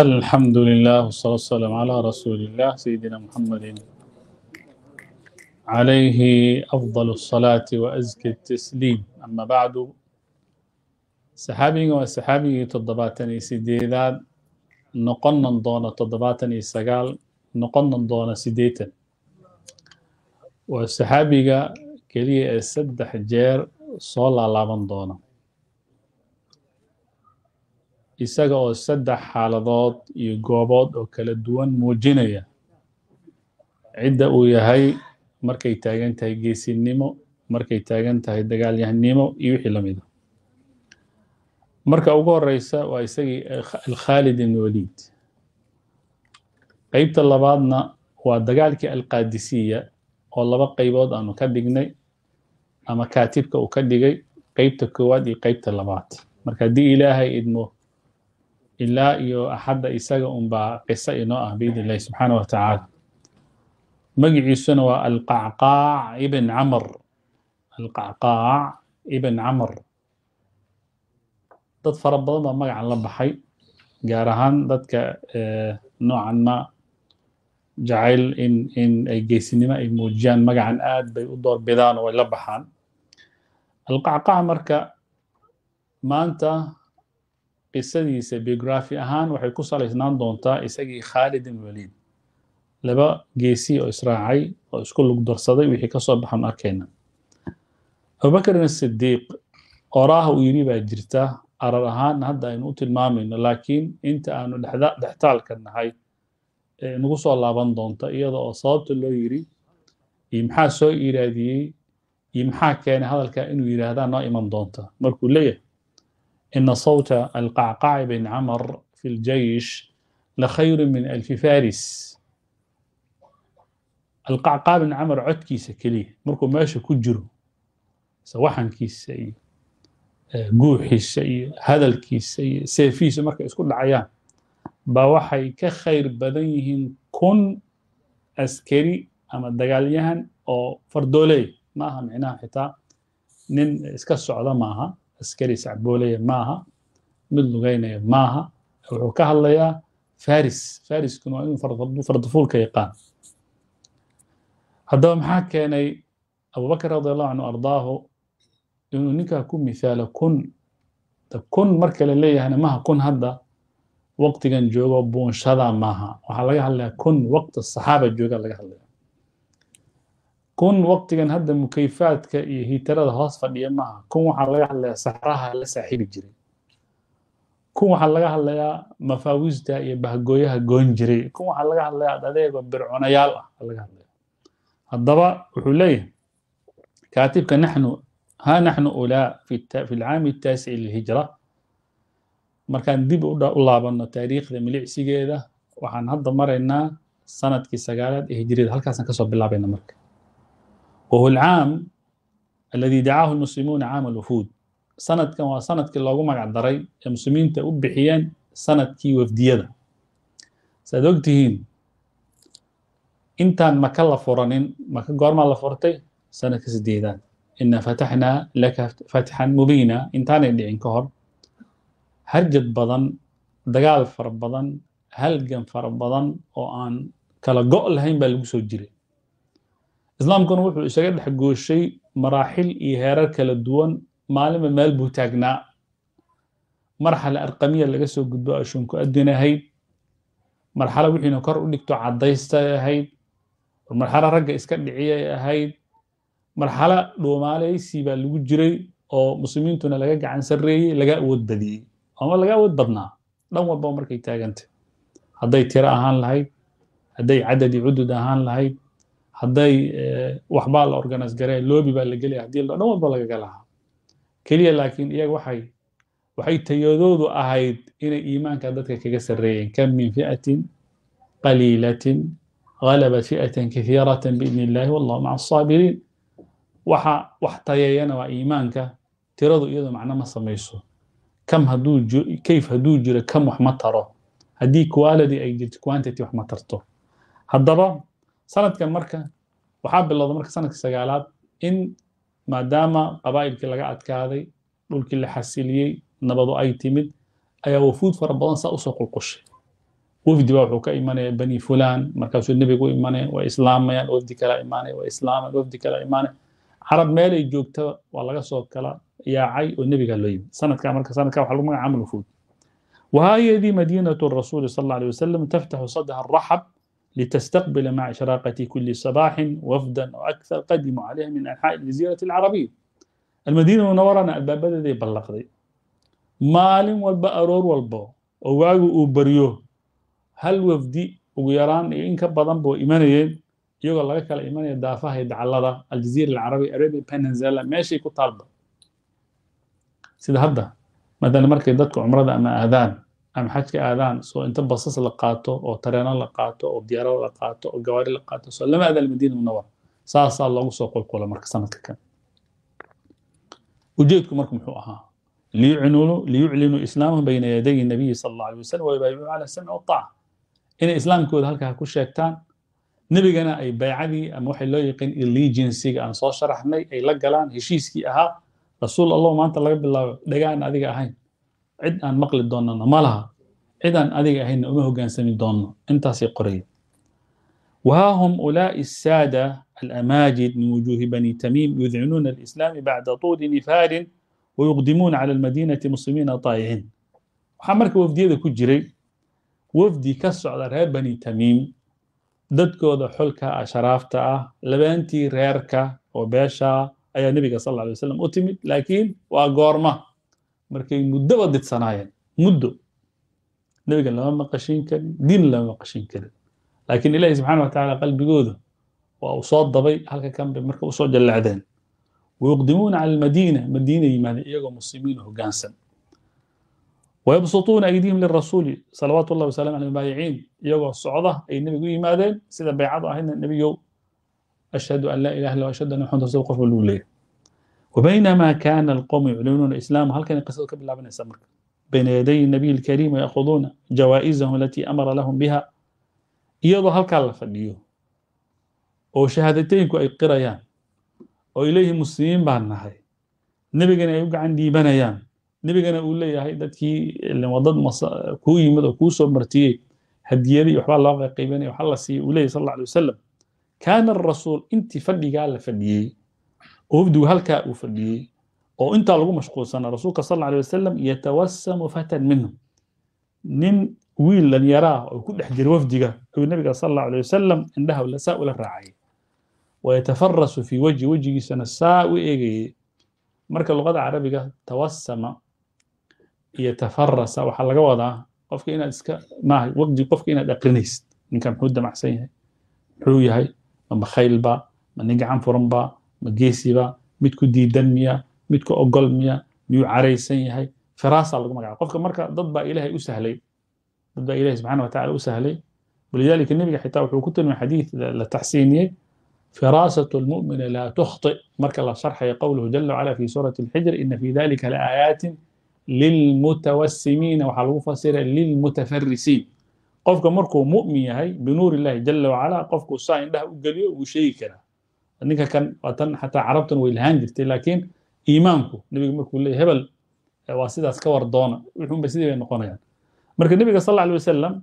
الحمد لله والصلاة والسلام على رسول الله سيدنا محمد عليه أفضل الصلاة وأزكى التسليم أما بعد saxaabiga waa saxaabigii toddobaatan iyo sideedaad noqonan doona toddobaatan iyo sagaal noqonan doona siddeetan waa saxaabiga keliya ee saddex jeer soo laalaaban doona isaga oo saddex xaaladood iyo goobood oo kala duwan muujinaya cidda uu yahay markay taagan tahay geesinimo markay taagan tahay dagaalyahnimo iyo wixii lamid a ah. marka ugu horeysa waa isagii alkhaalid ibn waliid qeybta labaadna waa dagaalkii alqaadisiya oo laba qeybood aanu ka dhignay ama kaatibka uu ka dhigay qeybta koowaad iyo qeybta labaad marka haddii ilaahay idmo ilaa iyo axadda isaga unbaa qiso inoo ah biidn illahi subxaana wa tacaala magiciisuna waa alqacqaac ibn camr alqacqaac ibn camr dad fara badan baa magacan la baxay gaar ahaan dadka eh, noocan ma jacayl in in ay geesinimo ay muujiyaan magacan aad bay u doorbidaan oo ay la baxaan alqacqaac marka maanta qisadiisa biography ahaan waxay ku salaysnaan doontaa isagii khaalid ibn waliid laba geesi oo israacay oo isku lugdarsaday wixii ka soo baxan arkayna abubakrin asidiiq oraaha uu yidhi baa jirta arar ahaanna hadda aynu u tilmaamayno laakiin inta aanu dhextaalka nahay nagu soo laaban doonta iyada oo sababta loo yidhi iyo maxaa soo iraadiyey iyo maxaa keenay hadalka inuu yidhaahdaa noo iman doonta markuu leeyahay إن صوت القعقاع بن عمر في الجيش لخير من ألف فارس القعقاع بن عمر codkiisa keliya markuu meesha ku jiro sawaxankiisa iyo guuxiisa iyo hadalkiisa iyo seefihiisa markay isku dhacayaan baa waxay ka khayr badan yihiin kun askari ama dagaalyahan oo fardooley maaha micnaha xitaa nin iska socda maaha askari iscabboolaya maaha mid lugaynaya maaha wuxuu ka hadlayaa faris fariskuna waa inuu fardafuulka yaqaan haddaba maxaa keenay abubakr radi allahu canhu ardaahu inuu ninkaa ku mithaalo kun kun marka la leeyahayna maha kun hadda waqtigan joogo buunshadaa maaha waxaa laga hadlayaa kun waqti saxaaba jooga laga hadlaya kun waqtigan hadda mukayfaadka iyo hiitarada hoos fadhiya maaha kun waxaa laga hadlayaa saxraha la saaxiibi jiray kun waxaa laga hadlayaa mafaawiista iyo bahgooyaha goon jiray kun waxaa laga hadlayaa adeego birconayaal ah laga hadlaya haddaba wuxuu leeyahay kaatibka naxnu haa naxnu ulaa fi lcaami الtaasici lilhijra markaan dib u laabano taariikhda milicsigeeda waxaan hadda maraynaa sanadkii sagaalaad ee hijriyada halkaasaan kasoo bilaabayna marka وهو العام الذي دعاه المسلمون عام الوفود sanadkan waa sanadkii loogu magac daray ee muslimiinta u bixiyeen sanadkii wafdiyada saaad ogtihiin intaan maka la furanin maka goormaa la furtay sanadka sideedaad ina fataxnaa laka fatxan mubiina intaanay dhicin ka hor harjad badan dagaal fara badan halgan fara badan oo aan kala go' lahayn baa lagu soo jiray islaamkuna wuxuu isaga dhex gooshay maraaxil iyo heerar kala duwan maalinba meel buu taagnaa marxala arqamiya laga soo gudbo ashunku adin ahayd marxala wixiina kor u dhigto caddaystay ahayd marxala ragga iska dhiciyay ahayd marxalo dhuumaaleysi baa lagu jiray oo muslimiintuna laga gacan sarreeyey laga awood badiyey ama laga awood badnaa dhan walba markay taagantay hadday tiro ahaan lahayd hadday cadadi cudud ahaan lahayd hadday eh, waxbaa la organise garee loobi baa la gelaya haddii dhan walba lagaga lahaa keliya laakiin iyaga waxay waxay tayadoodu ahayd inay iimaanka dadka kaga sarreeyeen kam min fi'atin qaliilatin غalabat fi'atan kahiiratan biidni illahi wallahu maca asaabiriin waxa wax tayeeyana waa iimaanka tiradu iyadoo macno ma samayso kam haduu kayf hadduu jiro kam wax ma taro haddii quality ay jirto quantity wax ma tarto haddaba sanadkan marka waxaa bilowda marka sanadka sagaalaad in maadaama qabaa'ilkii laga adkaaday dhulkii la xasiliyey nabadu ay timid ayaa wafuud fara badan saa usoo qulqushay wafdi baa wuxuu ka imanaya bani fulan markaasuu nebigu imanaya waa islaamayaan wafdi kala imaanaya waa islaamayaan wafdi kala imaanaya carab meelay joogtaba waa laga soo kala yaacay oo nebigaa loo yimid sanadkaa marka sanadkaa waxaa lagu magacaama wafuud wahaayadii madiinatu rasuuli sal alay wasalam taftaxu sadaha raxab لتستقبل مع إشراقة كل صباح وفدا وأكثر قدموا عليها من أنحاء الجزيرة العربية المدينة المنورة أنا البابدة دي بلقضي maalin walba aroor walba oo waagu uu baryo hal wafdi ugu yaraan iyo in ka badanba way imanayeen iyagoo laga kala imanaya daafaha iyo dacallada aljaziira alcarabi arabian peninsula meeshay ku taalba sida hadda maadaala markay dadka cumrada ama aadaan ama xajka aadaan soo inta basas la qaato oo tareeno la qaato oo diyaarado la qaato oo gawaari la qaato soo lama aadaan madiina munawara saasaa loogu soo qulqula marka sanadka kale ujeedku marka muxuu ahaa liyuclinuu islaamahum bayna yaday nabiyi sal allahu alay wasalam wayubaayicuhu cala samci waaطaaca inay islaamkooda halkaa ku sheegtaan nebigana ay baycadii ama waxay loo yaqeen illegeensiga aan soo sharaxnay ay la galaan heshiiskii ahaa rasuul allah maanta laga bilaabo dhagaan adiga ahayn cid aan maqli doonnana ma laha cid aan adiga ahayna uma hoggaansami doonno intaasay qoraya wahaa hum ulaa'i saada alamaajid min wujuuhi bani tamim yudcinuuna alislaami bacda tuuli nifaadin wayuqdimuuna cala almadiinati muslimiina taayiciin waxaa marka wafdiyada ku jiray wafdi ka socda reer bani tamim dadkooda xulka ah sharaafta ah labaantii reerka oo beeshaa ah ayaa nebiga sal lla alay wasalam u timid laakiin waa goorma markay muddoba didsanaayeen muddo nebiga lama maqashiin karin diin lama maqashiin karin laakiin ilaahi subxana wa tacala qalbigooda waa uu soo dabay halka kambe marka usoo jallacdeen wayuqdimuuna cala almadiina madiina yimaadeen iyagoo muslimiin hoggaansan wayabsutuuna aydiihim lirasuuli salawaatu llahi wasalam cala mubaayiciin iyagoo socda ay nebigu u yimaadeen sida baycadu ahaydna nebigow ashhadu an laa ilaha illa ashhadu anna maxamad rasul qof walbuu leeyahy وبينما kana القوم يعلنون الإسلام هل كان ka bilaabanaysa marka bayna yaday nabiy النبي الكريم ويأخذون جوائزهم التي أمر لهم بها iyadoo halkaa la fadhiyo oo shahaadateynku ay qirayaan oo ilayhi muslimiin baan nahay nebigana ay u gacan dhiibanayaan nebigana uu leeyahay dadkii wadad kuu yimid oo kuu soo martiyey hadiyadii waxbaa loo qaqiibanaya waxaa la siiyey uu leeyahy sal alla alay wasalam kaana arasuul intii fadhigaa la fadhiyey wafdigu halkaa uu fadhiyey oo intaa lagu mashquulsanaa rasuulka sal alay wasalam yatawasamu fatan minhum nin wiil dhallinyaraa oo ku dhex jiray wafdiga ayuu nabiga sal alla wasalam indhaha saa ula raacayay wayatafarasu fii wejhi wejigiisana saa u eegayey marka luqada carabiga tawasama iyo tafarasa waxaa laga wadaa qofka inaad iska maaha waqti qofka inaad aqrinaysid ninka muxuu damacsan yahay muxuu yahay ma khayl ma nin gacan furan ba ma geesiba midku diidan miya midku ogol miya miyuu caraysan yahay firaasa lagu magacaba qofka marka dad baa ilaahay u sahlay dad baa ilahay subxana watacala u sahlay walidalika nebiga xitaa wuxuu ku tilmay xadiid la taxsiiniyey firaasatu lmu'mina laa tukhti marka la sharxayo qowluhu jala wacala fi suurati alxijr ina fi dalika laaayaati lilmutawasimiina waxaa lagu fasira lilmutafarisiin qofka markuu mu'min yahay binuur illahi jala wacala qofkuu saa indhaha u geliyo wuu sheegi karaa ninka kan waa tan xataa carabtan way lahaan jirtay laakiin iimaanku nebiga markuu leey hebel waa sidaas ka war doona wuxuunba sidii bay noqonayaan marka nebiga sal alla alay wasalam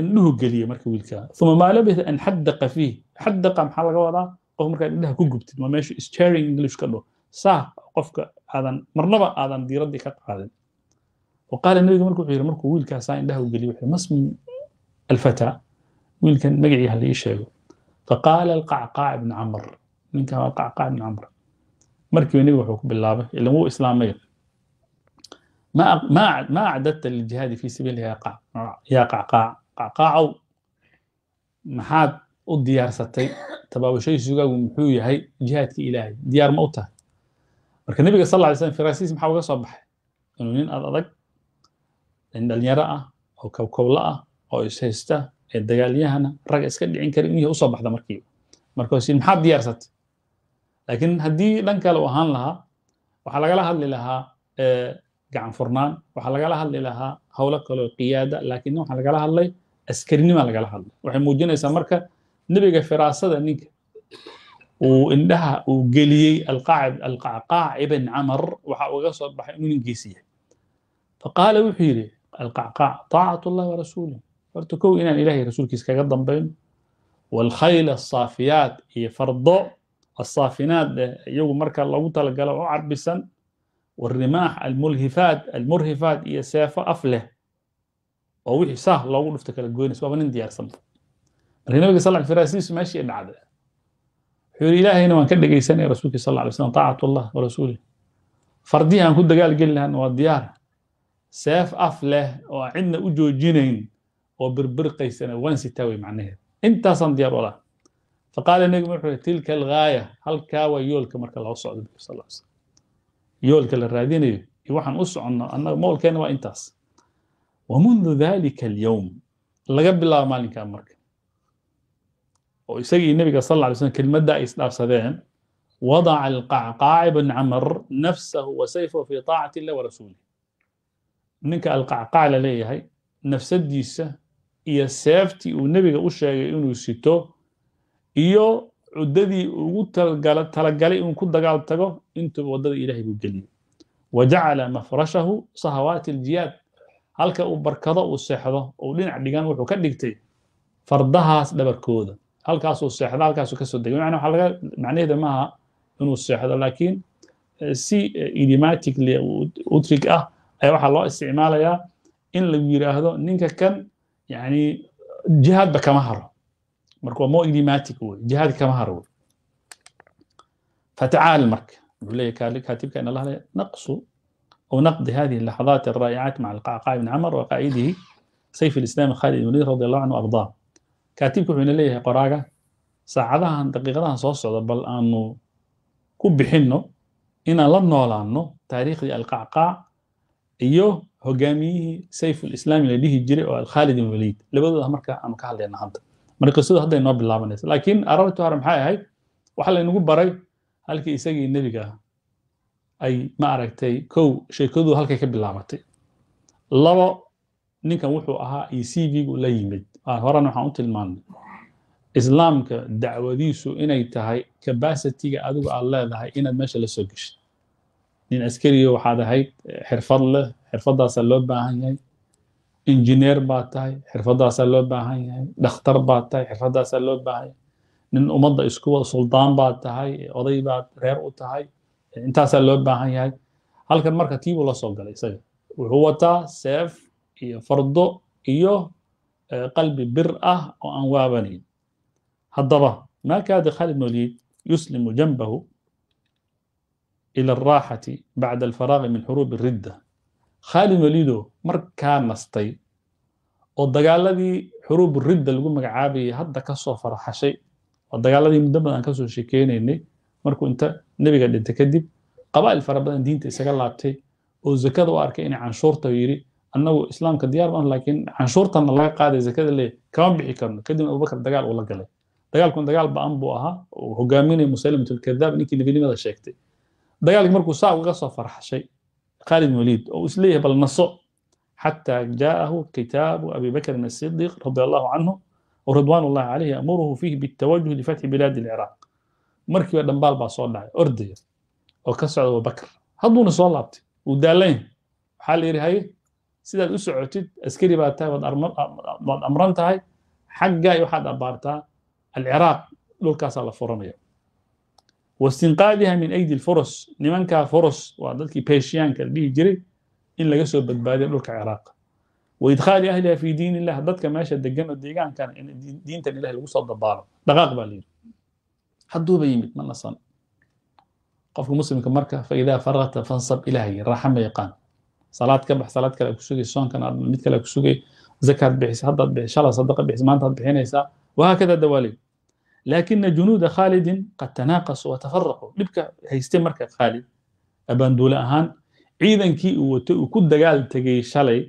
indhuhu geliya marka wiilka uma maa labitha an xadaqa fiih xadaqa maxaa laga wadaa qof markaad indhaha ku gubtid waa meesha staring english dho saa qofka aadan marnaba aadan diiraddii ka qaadin وقال النبي مركو خير مركو ويل كاسا عنده وقال لي مسم الفتى ويل كان مقعي هل يشيغو faqaala alqacqaac ibn camr ninkan waa qacqaac ibn camr markiiba nebiga wuxuu ku bilaabay ilan wuu islaamaya maa acdadta liljihaadi fii sabiilihi yaa qacqaac qacqaacow maxaad u diyaarsatay tabaabashay sugaagu muxuu yahay jihaadka ilaahay diyaar ma u tahay marka nebiga sal alay slam firasiis maxaa uga soo baxay inuu nin ad adag nin dhalinyaro ah oo kowkowla ah oo ishaysta ee dagaalyahana rag iska dhicin karin inuu usoo baxda markiiba marka maxaad diyaarsatay laakiin haddii dhan kale u ahaan lahaa waxaa lagala hadli lahaa gacan furnaan waxaa lagala hadli lahaa howlo kaleo qiyaada laakiin waxaa lagala hadlay askarinima lagala hadlay waxay muujinaysaa marka nebiga firaasada ninka uu indhaha uu geliyey alqacqaac ibn camar waxa uga soo baxay inuu nin geesi yahay faqaala wuxuu yidhi alqacqaac taacatu llahi warasuulih horta kow inaan ilaahay rasuulkiisa kaga dambayn walkhayl asaafiyaat iyo fardo asaafinaad leh iyagu marka lagu talagalo u carbisan warimaax almulhifaat almurhifaat iyo seefo af leh oo wixii saah loogu dhufta kala goynaysa waaba nin diyaarsan marka nabiga sal l meeshii dhacday wuxuu yidhi ilaahayna waan ka dhegaysanaya rasuulkii sal alay slam taacatullah wa rasuulih fardihii aan ku dagaal geli lahaana waa diyaar seef af leh oo cidna u joojinayn oo birbirqaysana waan sitaa wey macnaheed intaasaan diyaar u faqaala nebigu wuxuu yhi tilka algaaya halkaa waa yoolka marka loo socdo nabigu sal ly slm yoolka la raadinayo iyo waxaan u soconno annaga moolkeena waa intaas wa mundu dalika alyowm laga bilaabo maalinkaa marka oo isagii nebiga sal lla alay slm ay isdhaafsadeen wadaca alqacqaaci bn camar nafsahu wa sayfahu fii taacati illah warasuulih ninka alqacqaac la leeyahay nafsadiisa iyo seeftii uu nebiga u sheegay inuu sito iyo cuddadii ugu talagalay inuu ku dagaal tago intuba waddada ilaahay buu geliyey wa jacala mafrashahu sahawaati aljiyaad halka uu barkado uu seexdo ou dhinac dhigan wuxuu ka dhigtay fardahaas dhabarkooda halkaasuu seexdo halkaasuu kasoo degay manaa macnaheeda maaha inuu seexdo laakiin eh, si eh, idematically utrig ah ayaa waxaa loo isticmaalayaa in la yidhaahdo ninka kan yani jihaadba kama haro marka waa moignimatic wey jihaadka kama haro wey فتعال مرك لي كاتب كان الله لي نقص أو نقض هذه اللحظات الرائعات مع القعقاع بن عمر وقائده سيف الإسلام خالد بن الوليد رضي الله عنه وأرضاه كاتبك من ليه قراقة ساعدها دقيقتها صوص بل أنه كب حنه إن لن نولانه تاريخ القعقاع iyo hogaamiyihii sayful islaami la dhihi jiray oo alkhaalid ibn waliid labadooda marka aanu ka hadlaynaa hadda mar qisadu hadday noo bilaabanaysa laakiin arartu hore maxay ahayd waxaa laynagu baray halkii isagii nebiga ay ma aragtay kow sheekadu halkay ka bilaabatay labo ninkan wuxuu ahaa iyo c v-gu la yimid horan waxaan u tilmaanay islaamka dacwadiisu inay tahay cabacitiga adigu aad leedahay inaad meesha la soo geshid nin askariya waxaad ahayd eh, xirfad leh xirfaddaasaa loo baahan yahay injineer baad tahay xirfaddaasaa loo baahan yahay dhakhtar baad tahay xirfaddaasaa loo baahan yahay nin ummadda isku wada suldaan baad tahay oday baad reer u tahay eh, intaasaa loo baahan yahay halkan marka tiibuu la soo galay isaga wuxuu wataa seef iyo fardo iyo eh, qalbi bir ah oo aan waabanayn haddaba maa kaada khalid ibnu yuslimu janbahu ila الraaxati bacda alfaraaqi min xuruub ridda khaalid welido markaa nastay oo dagaaladii xuruub ridda lagu magacaabayay hadda kasoo farxashay oo dagaaladii muddo badan kasoo sheekeynaynay markuu inta nebiga dhintay kadib qabaa'il fara badan diinta isaga laabtay oo zakada u arkay inay canshuurta yidhi annagu islaamka diyaar baan ah, laakiin canshuurtana laga qaaday zakada le kama bixi karno kadibna abubakar dagaal uu la galay dagaalkun dagaal ba-an buu ahaa oo hogaaminaya musalimat alkadaab ninkii nebinimada sheegtay dagaalkii markuu saa uga soo farxshay khaalid bin waliid oo uu is leeyahay bal naso xataa jaa'ahu kitaabu abi bakrin asidiq radi allahu canhu oo ridwaan ullahi calayhi yamuruhu fiihi bitawajjuh lifatxi bilaadi alciraaq markiiba dhambaal baa soo dhacay ordaya oo ka socda abubakr hadduuna soo laabtay uu daalayn waxaa la yidhi haye sidaad u socotid askari baa tahay waad amran tahay xaggaa iyo waxaad abaartaa alciraaq dhulkaasaa la furanaya wastinqaadiha min aydi lfuros nimankaa furos waa dadkii beeshiyaanka la dhihi jiray in laga soo badbaadiyo dhulka ciraaq waidkhaali ahliha fi diin illah dadka meesha degan oo deegaankana in diintan ilahi lagu soo dabaalo dhaqaaq baa layidhi hadduuba yimid ma nasan qofka muslimka marka faidaa faragta fansab ilaahay raaxa ma yaqaan salaad ka bax salaad kale ku sugay soonkan mid kale ku sugay zakaad bixisa haddaad bixis shala sadaqa bixis maanta aad bixinaysaa wahaakada dawaaley lakina junuuda khaalidin qad tanaaqasuu watafaraquu dhibka hayste marka khaalid abaanduule ahaan ciidankii uu watay uu ku dagaal tegey shalay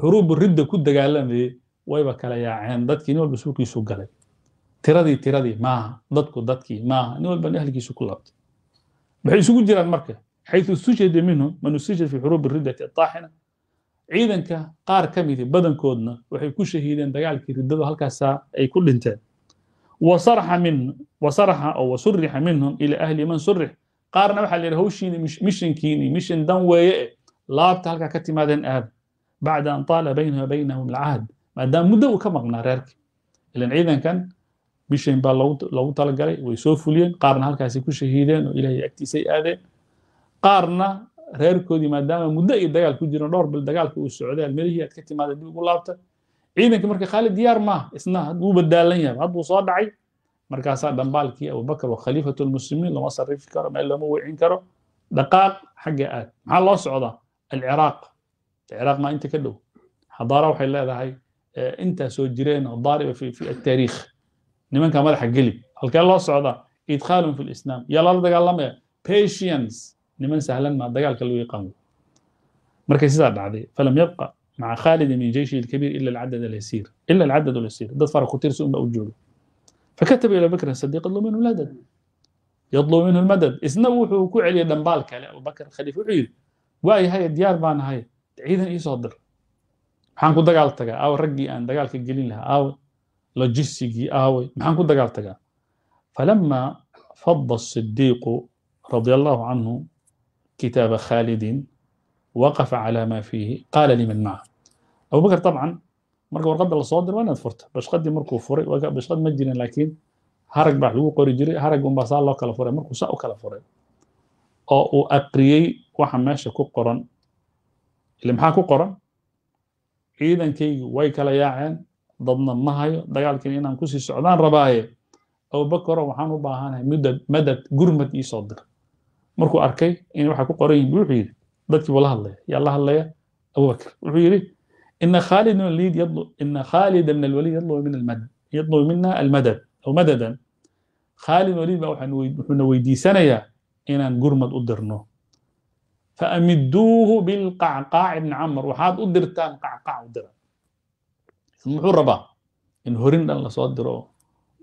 xuruubu ridda ku dagaalamayey wayba kala yaaceen dadkii nin walba suuqiisu galay tiradii tiradii maaha dadku dadkii maaha nin walba ahligiisu ku laabtay waxay isugu jiraan marka xayثu istujhida minhum man istujhida fi xuruubi riddati الطaaxina ciidanka qaar ka midi badankoodna waxay ku shahiideen dagaalkii riddadu halkaasaa ay ku dhinteen wasarxa min wasarxa oo wasurixa minhum ila ahli man surix qaarna waxaa la yidhi hawshiini mishinkiini mishin dan weeye eh laabta halkaa ka timaadeen aada bacda an taala baynahu baynahum alcahd maadaama muddo uu ka maqnaa reerka ilan ciidankan mishin baa loogu talagalay way soo fuliyeen qaarna halkaasi ku shahiideen oo ilaahay agtiisay aadeen qaarna reerkoodii maadaama muddo iyo dagaal ku jiran dhowr bil dagaalka uu socday almelihii aad ka timaada dib ugu laabta ciidanka marka khaalid diyaar maaha isna wuu badaalan yahay hadduu soo dhacay markaasaa dhambaalkii abubakr wa khaliifat lmuslimiin lama sarifi karo meel looma wicin karo dhaqaaq xagga aad maxaa loo socdaa alciraaq ciraaq maa inta ka dhow xadaara waxay leedahay eh, intaa soo jireen oo daariba fi ataariikh nimanka madaxa gelib halkee loo socdaa idkhaalun fi lislaam yaa lala dagaalamaya patience niman sahlan maa dagaalka loo yaqaan markay sidaa dhacday falam yabqa مع خالد من جيشه الكبير الا العدد اليسير الا العدد اليسير ضد فرق قتير سوء بوجود فكتب الى بكر الصديق يطلب منه المدد يطلب منه المدد اذ نوحوا كعلي دنبالك ابو بكر خليفه عيد واي هاي الديار بان هاي عيدا يصدر إيه حان كنت قال تقا او رقي ان دقال في الجليل لها او لوجيستيكي او حان كنت قال تقا فلما فض الصديق رضي الله عنه كتاب خالد وقف على ما فيه قال لمن معه abubakr abcan marka warqadda lasoo diro waa inaad furta bashqadii markuu furay bashqad ma jirin laakiin harag baa lagu qori jiray harag unbaa saa loo kala furay markuu saa u kala furay oo uu aqriyey waxa meesha ku qoran ile maxaa ku qoran ciidankaygu way kala yaaceen dadna ma hayo dagaalkiina inaan kusii socdaan rabaaye abubakaro waxaan u baahanahay mudad madad gurmad iisoo dir markuu arkay inay waxa ku qoran yihiin wuxuu yidhi dadkii buu la hadlaya yaa la hadlaya abubakar wuxuu yidhi إن خالد بن الوليد يطلب إن خالد بن الوليد يطلب من المدد يطلب منا المدد أو مددا khaalid waliid baa wuxuu na weydiisanayaa inaan gurmad u dirno faamidduuhu bilqacqaaci bni camr waxaad u dirtaan qacqac u dira muxuu rabaa in horin dhan lasoo diro oo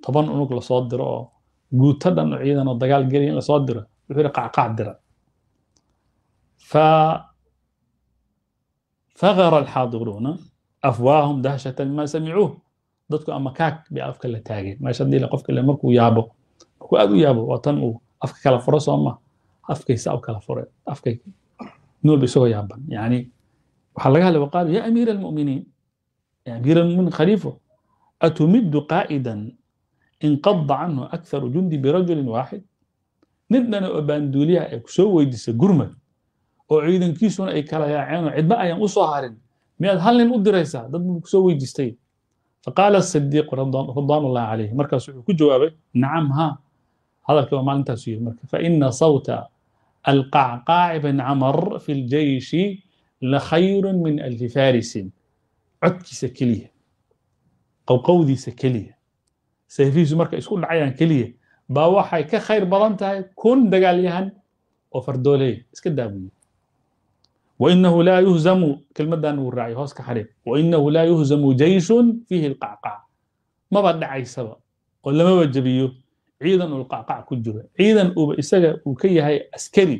toban unug lasoo diro oo guuto dhan ciidan oo dagaal geliya in lasoo diro wuxuu yidhi qacqac dira فغر alxaadiruuna أفواهم دهشة bimaa samicuuh dadku ama kaag bay afka la taageen meeshadii qofka le markuu yaabo markuu aad u yaabo waa tan uu afka kala furo soo afkaysa u kala fure afkay noolba isagoo yaaban yani waxaa laga hadlay waqaalu yaa amiira almuminiin yaa amiira almuminiin khaliifo atumidu qaa'idan inqada canhu akharu jundi birajulin waaxid nidnana oo baanduuliyaha ay ku soo weydiisa gurmad oo ciidankiisuna ay kala yaaceenoo cidma ayaan u soo harin miyaad hal nin u diraysaa dad buu kusoo weydiistay faqaala asidiiq ridwaanullahi calayh markaas wuxuu ku jawaabay nacam ha hadalkii waa maalintaasuu yidhi marka faina sawta alqacqaaci bn camar fi ljeyshi la khayru min alfi farisin codkiisa keliya qowqowdiisa keliya sayfihiisu marka isku dhacayaan keliya baa waxay ka khayr badan tahay kun dagaalyahan oo fardooleeya iska daawiye winahu laa yuhzamu kelmadaan uu raacay hoos ka xarib wainahu laa yuhzamu jeyshun fiihi lqacqac maba dhacaysaba oo lamaba jebiyo ciidan uu lqacqac ku jiro ciidan uuba isaga uu ka yahay askari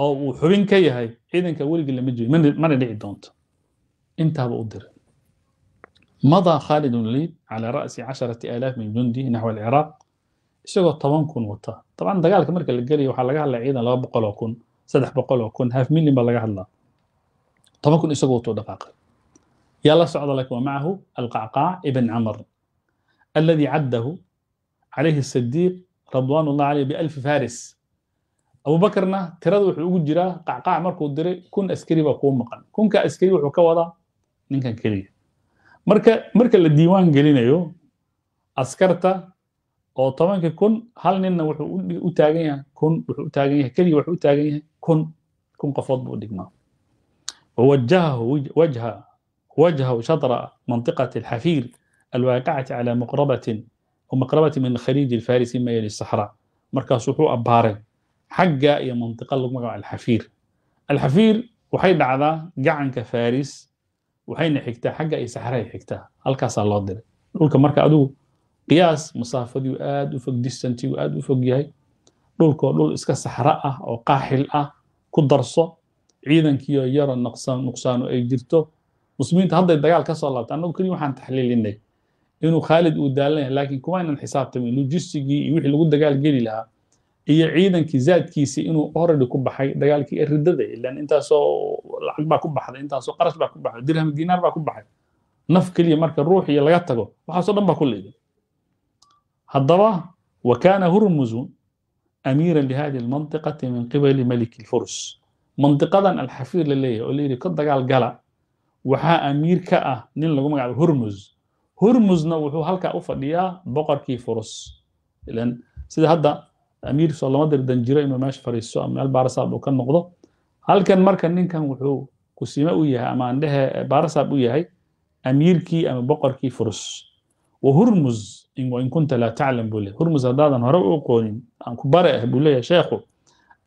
oo uu xubin ka yahay ciidanka weligii lama jebiyo mana dhici doonto intaaba u dira madaa khaalid lid calى ra'si casharati aalaaf min jundi naxw alciraaq isagoo toban kun wata dabcan dagaalka marka la gelaya waxaa laga hadlaya ciidan laba boqol kun saddex boqol oo kun half million baa laga hadlaa toban kun isagoo tuu dhaqaaqay yaa la socda lakin wa macahu alqacqaac ibn camr alladii caddahu calayhi sadiiq radwaan ullah caleyh bialfi faris abubakarna tirada wuxuu ugu jiraa qacqaac markuu diray kun askari baa kuu maqan kunka askari wuxuu ka wadaa ninkan keliya marka marka la diiwaan gelinayo askarta oo tobanka kun hal ninna wuxuu u taagan yahay kun wuxuu u taagan yahay keligii wuxuu u taagan yahay kun kun qofood buu dhigmaa wawajahahu wajha wajhahu shatra mantiqati alxafiir alwaaqicati calaa maqrabatin oo maqrabati min khaliiji alfarisi mayeli saxra markaas wuxuu abbaaray xagga iyo mantiqa lagu magaco alxafiir alxafiir waxay dhacdaa gacanka faris waxayna xigtaa xagga iyo saxra xigtaa halkaasaa loo diray dhulka marka adigu qiyaas masaafadii aad u fog distantigu aad u fog yahay dhulkoo dhul iska saxra ah oo qaaxil ah ku darso ciidankiioo yaro nuqsaano ay jirto muslimiinta hadday dagaal ka soo laabta annagu keliya waxaan taxliilinay inuu khaalid uu daalan yahay laakiin kuma ynan xisaabtamin logistigii iyo wixii lagu dagaal geli lahaa iyo ciidankii zaadkiisii inuu oradi ku baxay dagaalkii ee riddada intaasoo lacag baa ku baxday intaasoo qarash baa ku baxday dirham diinaar baa ku baxay naf keliya marka ruux iyo laga tago waxaasoo dhan baa ku leeday haddaba wakaana hurmuzu amiiran lihadi lmandiqati min qibali meliki lfurs mandiqadan alxafiir la leeyahay oo layidhi ka dagaal gala waxaa amiir ka ah nin lagu magacaabo hurmuz hurmuzna wuxuu halkaa u fadhiyaa boqorkii furus ilan sida hadda amiir soolama dir danjiro inuu meesha fadhiisto ama meel baarasaab uu ka noqdo halkan marka ninkan wuxuu kusiime u yahay ama andhehe baarasaab u yahay amiirkii ama boqorkii furus wa in kunta laa taclam buu leey hurmus haddaadan hore u aqoonin aan ku bare ah buu leeyahay sheekhu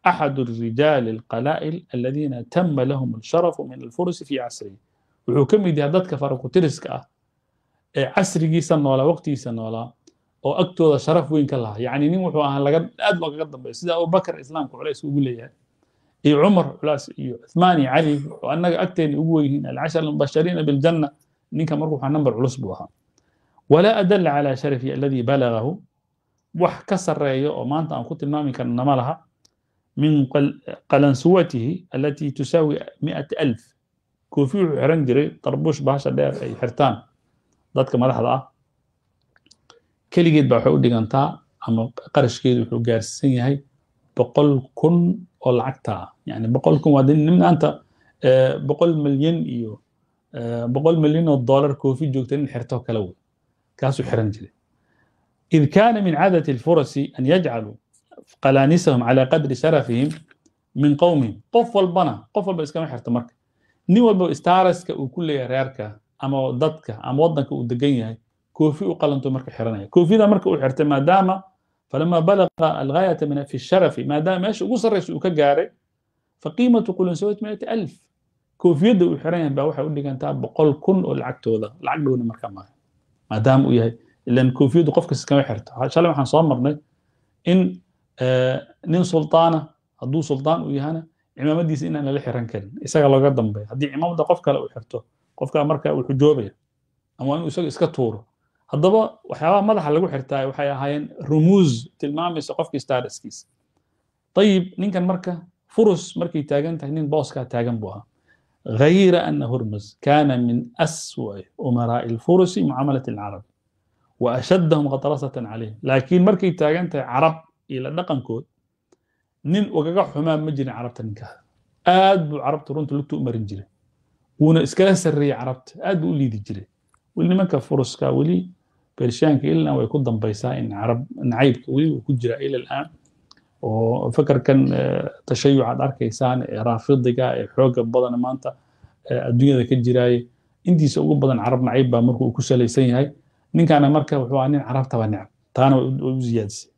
axad الrijaali اlqalaa'il aladiina tama lahum اlsharafu min alfursi fi casrihi wuxuu ka mid yahay dadka farakutiriska ah ee casrigiisa noolaa waqtigiisa noolaa oo agtooda sharaf weyn ka lahaa yacni nin wuxuu ahaa laga aad loogaga dambeeyo sida abubakar islaamka culays ugu leeyahay iyo cumar culays iyo cuthmaan iyo cali oo annaga agteena ugu weyn yihiin alcashar almubashariina biاljanna ninka marka waxaa number culus buu ahaa walaa adalla calaa sharafi aladii balagahu wax ka sarreeya oo maanta aan ku tilmaami karna ma laha min qalansuwatihi alatii tusaawi miata alf koofi wuxuu xiran jiray darbuush bahasha dheer ay xirtaan dadka madaxda ah keligeed baa waxay u dhigantaa ama qarashkeedu wuxuu gaarsiisan yahay boqol kun oo lacagta yani boqol kun waa nimnaanta boqol milyan iyo boqol milyan oo dollar koofi joogta in xirto kala wey kaasuu xiran jiray id kaana min cadati اlfurasi an yajcaluu qalanisahum calى qadri sharafihim min qowmihim qof walbana qof walba iskama xirto marka nin walba staaraska uu ku leeyahay reerka ama dadka ama wadanka uu degan yahay koofi u qalanto marka xiranaya koofiyada marka uu xirtay maadaama falama balaga algaayata min fi sharafi maadaama meesha ugu sarraysa uu ka gaaray faqiimatu qulunsawat miati alf koofiyadda uu xiran yahay baa waxay u dhigantaa boqol kun maadaama uu yahay ilan koofiyaddu qofkas kama xirto shalay waxaan soo marnay in eh, nin sultaana hadduu sultaan uu yahana cimaamadiisa inaan lala xiran karin isaga looga dambeeya haddii cimaamadda qof kale uu xirto qofkaa marka uu xujoobaya ama waa inuu isaga iska tuuro haddaba waxyaabaha madaxa lagu xirtaay waxay ahaayeen rumuus tilmaamaysa qofkii staariskiisa ayib ninkan marka furus markay taagan tahay nin booskaa taagan buu ahaa غير أن هرمز كان من أسوأ أمراء الفرس معاملة العرب وأشدهم غطرسة عليه لكن مركي تاجنت عرب إلى دقن كود نين وقع حمام مجري عربت نكها آد عربت رونت لكتو أمرين جري ونا إسكالا سرية عربت آد ولي دي جري ولي منك فرس كاولي بيرشانك إلا ويكون ضمبيسا إن عرب إن عيبك ولي وكجرا إلى الآن oo fakarkan eh, tashayuc aad arkaysaan ee raafidiga ee xooga badan maanta eh, adduunyada ka jiraaye intiisa ugu badan carab nacayb baa markuu ku salaysan yahay ninkana marka wuxuu aha nin carabtaba necab taana way u ziyaadisay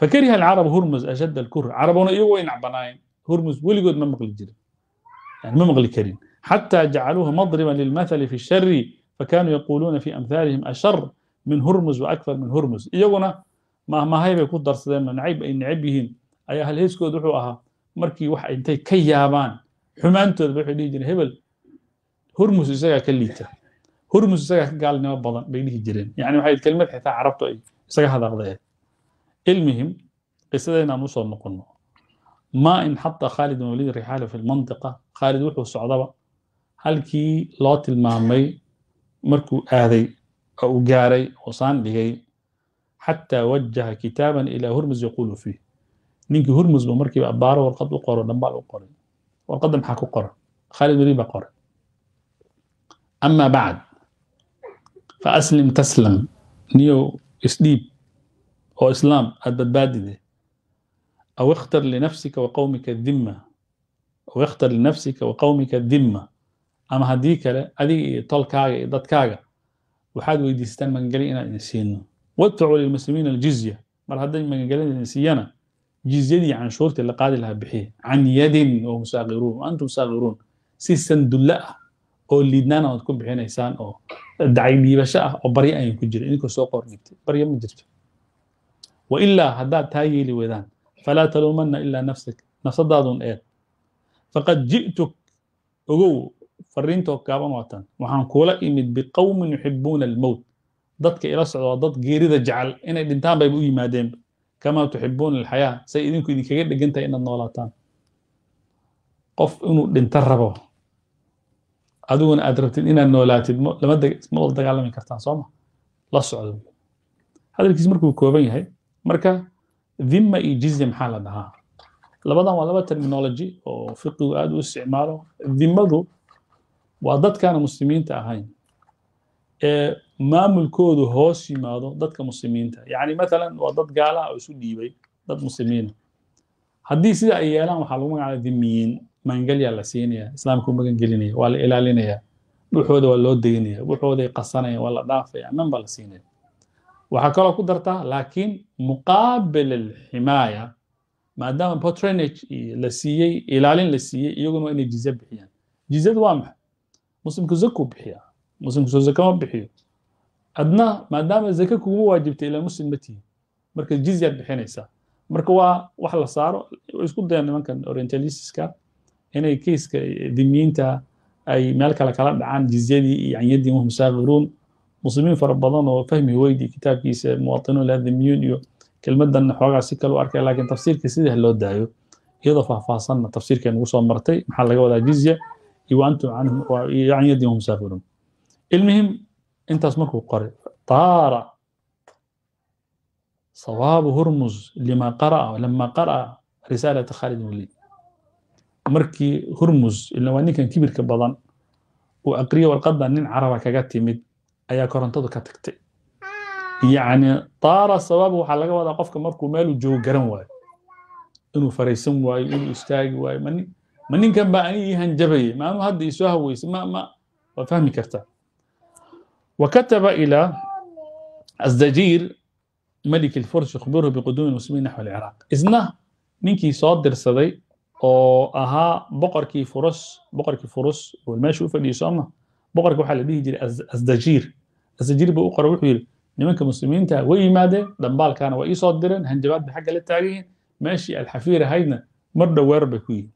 fakariha alcarab hurmus ashadda alkur carabuna iyagoo ay nacbanaayeen hurmus weligood ma maqli jirin yani ma maqli karin xataa jacaluuhu madriban lilmathali fi shari fakanuu yaquuluuna fi amhaalihim ashar min hurmus waakfar min hurmus iyaguna mahmahay bay ku darsadeen nacayb ay necab yihiin ayaa halheyskood wuxuu ahaa markii wax intay ka yaabaan ba waxay dhihi jireen hebel hurmus isagaa ka liita hurmus isagaa ka gaalnimo badan bay dhihi jireen yani waxay kelmad xitaa carabtu ay isaga hadaaqdeen ilmihim qisadaynaan usoo noqonno ma in xata khaalid mawlid rixaala fi lmantiqa khaalid wuxuu socdaba halkii loo tilmaamay markuu aaday oo uu gaaray oo saan dhigay xataa wajaha kitaaban ilaa hurmus yaquulu fiih ninkii hurmus hurmusba markiiba abaaro warqad u qoro dhambaal u qoray warqadda maxaa ku qoran khaalid weli baa qoray ama bacd fa aslim taslam niyow isdhiib oo islaam aada badbaadide aw ikhtar linafsika wa qowmika aw ikhtar linafsika wa qowmika dhimma ama haddii kale adiga iyo tolkaaga iyo dadkaaga waxaad weydiistaan magangelya inaan idin siino wadfacuu lilmuslimiina aljizya mar hadday magagaladeen siiyana jizyadii canshuurtii la qaadi lahaa bixiye can yadin oo musaaqiruun antum saaqiruun si sandulle ah oo liidnaana oad ku bixinaysaan oo dacay dhiibasho ah oo baryo ayaan ku jira idinkoo soo qoordhigtay baryo ma jirto wailaa haddaad taa yeeli weedaan falaa talumanna ilaa nafsik nafsadaadun eed faqad ji'tuk ogow fariintoo gaaban waatan waxaan kuula imid biqowmin yuxibuuna almowt dadka ila socda waa dad geerida jecel inay dhintaan bayba u yimaadeen kamaa tuxibuuna alxayaa say idinku idinkaga dhegan tahay inaad noolaataan qof inuu dhinto rabo adiguna aad rabtid inaad noolaatid ma wada dagaalami kartaan sooma la socdo hadalkiis markuu kooban yahay marka dhimma iyo jizya maxaa la dhahaa labadan waa laba terminology oo fiqigu aad u isticmaalo dhimadu waa dadkaana muslimiinta ahayn ee maamulkoodu hoos yimaado dadka muslimiinta yani maalan waa dad gaalaha ah oo isu dhiibay dad muslimiina haddii sida ay yeelaan waxaa lagu magacaaba dimiyiin magangelyaa la siinaya islaamka magangelinaya waa la ilaalinaya dhuxooda waa loo deginaya wuxooday qasanaya waa la dhaafaya aman la siinaya waxaa kaloo ku dartaa laakiin muqaabil alximaaya maadaama patronage la siiyey ilaalin la siiyey iyaguna waa inay jiza bixiyaan jizadu waa maxay muslimku zaku bixiya muslimkiiso zake ma bixiyo adna maadaama zake kugu waajibtay ilaa muslim ma tihin marka jizyaad bixinaysaa marka waa wax la saaro isku daya nimankan orientalistiska inay keyska dimiyiinta ay meel kale kala dhacaan jizyadii iyo canyadii wahum saakiruun muslimiin fara badan oo fahmi weydi kitaabkiisa muwatinuun laa dimiyuun iyo kelmadanna xoogaa si kale u arkaya laakiin tafsiirka sidaa loo daayo iyadoo faahfaahsanna tafsiirkeenu ugu soo martay maxaa laga wadaa jizya iyo antum canhum iyo canyadii wahum المهم intaas markuu qoray طaara sawaabu hurmus lima qaraa lama qara'a risaalata khaalid walid markii hurmus ila waa ninkan kibirka badan uu aqriyo warqadda nin caraba kaga timid ayaa korontadu ka tagtay yacni taara sawaabu waxaa laga wadaa qofka markuu meeluu joogo garan waayo inuu faraysan waayo inuu istaagi waayo ma ninkan baa aniga ii hanjabaye hadda isoo haweysay ma ma waa fahmi kartaa وكتب إلى أزدجير ملك الفرس يخبره بقدوم المسلمين نحو العراق إذنه ninkii soo dirsaday oo ahaa boqorkii furus boqorkii furus wal meesha u fadhiyay sooma boqorka waxaa la dhihi jiray asdajiir asdajiir buu u qoray wuxuu yidhi nimanka muslimiinta way yimaadeen dhambaalkaana waa ii soo direen hanjabaad bay xagga la taagan meeshii alxafiir ahaydna mar dhow weerar bay ku yihin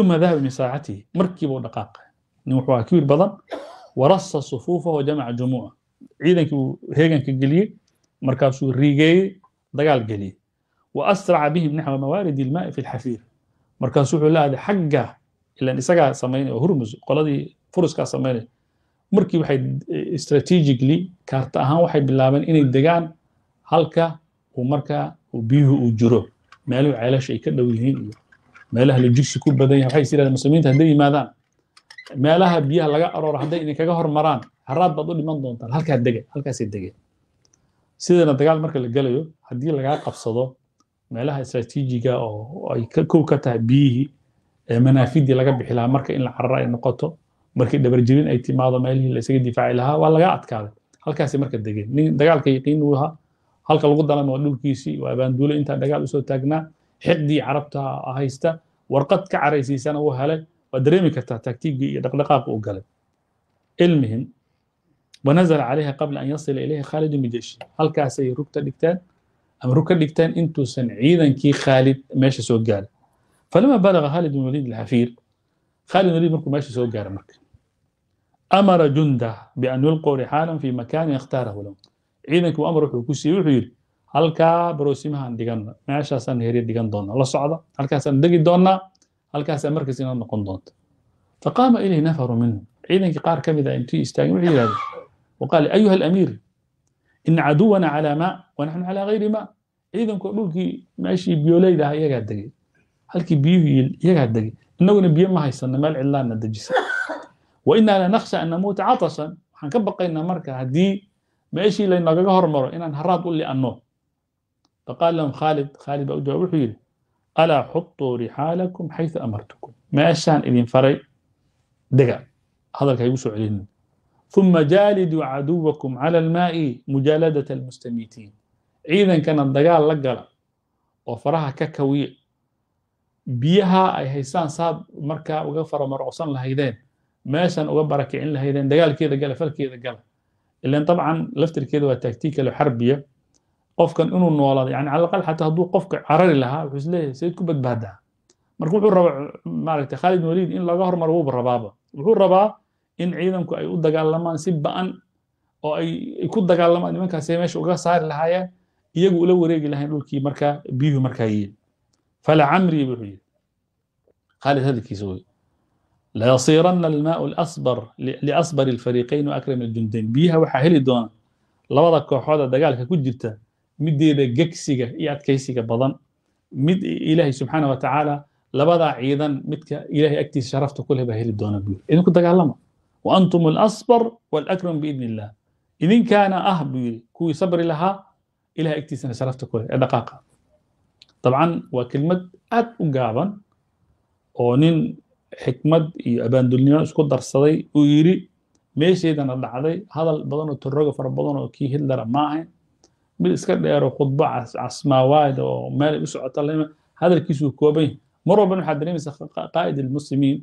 uma dahaba min saacatihi markiibuu dhaqaaqay nin warasa sufuufahu jamaca jumuuca ciidankii uu heeganka geliyey markaasuu riigeeyey dagaal geliyey wa asraca bihim naxwa mawaaridi ilmaai fi lxafiir markaasuu wuxuu la aaday xagga ilan isagaa samaynaya oo hurmus qoladii furuskaa samaynaya markii waxay strategically kaarta ahaan waxay bilaabeen inay degaan halka uu markaa biyuhu uu jiro meeluhu ceelasha ay ka dhow yihiin iyo meelaha lajigsi ku badan yimaadaan meelaha biyaha laga arooro hadday idinkaga hormaraan haraad baad u dhiman doontaan halkaa dega halkaasay dege sidana dagaal marka la gelayo haddii lagaa qabsado meelaha istraatiijiga ah oo ay kow ka tahay biyihii ee manaafidii laga bixi lahaa marka in la carara ay noqoto markii dhabarjirin ay timaado meelihii la difaaci lahaa waa laga adkaaday halkaasay marka degeen nin dagaalka yaqiin u ahaa halka lagu dalama waa dhulkiisii waa abaanduule intaan dagaal usoo taagnaa xiqdii carabta haysta warqad ka caraysiisana uu helay waad dareemi kartaa taagtiibkii iyo dhaqdhaqaaq uu galay ilmihim wanazla calayha qabla an yasila ilayha khaalidun bijeshi halkaasay rug ka ama rug ka dhigtaan intuusan ciidankii khaalid meesha soo gaarin falama balaga khaalid bin waliid alxafiir khaalid waliid markuu meesha soo gaara marka amara jundah bian yulquu rixaalan fi makaanin ikhtaarahu lahum ciidankii amar wuxuu ku siiyey wuxuu yidhi halkaa baroosimahan dhiganna meeshaasaan heri dhigan doonaa la socda halkaasaan degi doonaa halkaas markaas inaad noqon doonto faqaama ilayhi nafaru minhum ciidankii qaar ka mid a ah intii istaagin wuxuu yidhahdeen waqaal ayuha lamiir ina caduwana calaa maa wanaxnu naxnu calaa gayri maa ciidankoo dhulkii meeshii biyooleyda ahaa iyagaa degay halkii biyuhii iyagaa degay inaguna biyo ma haysano meel cidlaanna dejisa wa inaa lanakhsha an namuuta catashan waxaan ka baqaynaa marka haddii meeshii laynagaga hormaro inaan haraad u li'anno faqaala lahum khaalid khaalid baa u jawaab wuxuu yidhi alaa xutuu rixaalakum xayu amartukum meeshaan idin faray dega hadalka haygu soo celinin uma jaaliduu caduwakum cala almaa'i mujaaladata almustamitiin ciidankana dagaal la gala oo faraha ka kawiic biyaha ay haystaan saad markaa uga faramarocsan lahaydeen meeshan uga barakicin lahaydeen dagaalkeeda gala falkeeda gala ilan dabcan laftirkeeda waa taagtiikalo xarbiya qofkan inuu noolaado yani cala alaqal xataa hadduu qofka carari lahaa wuxuu isleeyahay sayid ku badbaadaa marka wuxuu rabaa maaragtay khaalid waliid in laga hormaro wuuba rabaaba wuxuu rabaa in ciidanku ay u dagaalamaan si ba'an oo ay ku dagaalamaan nimankaasay meesha uga saari lahaayeen iyagu ula wareegi lahayn dhulkii markaa biyuhu markaa yiin fala camrii wuxuu yidhi khaalid hadalkiisa wey layasiiranna almaau lasbar liasbari alfariiqayn wa akram aljundayn biyaha waxaa heli doona labada kooxooda dagaalka ku jirta mideeda gegsiga iyo adkaysiga badan mid ilaahay subxaana wa tacaala labadaa ciidan midka ilahay agtiisa sharafta ku leh baa heli doona buu yiri idinku dagaalama wa antum alasbar walakramu biidni illah idinkaana ah buu yiri kuwii sabri lahaa ilahay agtiisana sharafta kuleh ee dhaqaaqa dabcan waa kelmad aad u gaaban oo nin xikmad iyo abaandulnimo isku darsaday uu yidhi meeshaydana dhacday hadal badan oo torroga fara badan oo kii hitlara ma ahayn mid iska dheero khudbo casmaawaad oo meelay u socota lema kooban yahay mar walban waxaad dareemaysaa qaa'id almuslimiin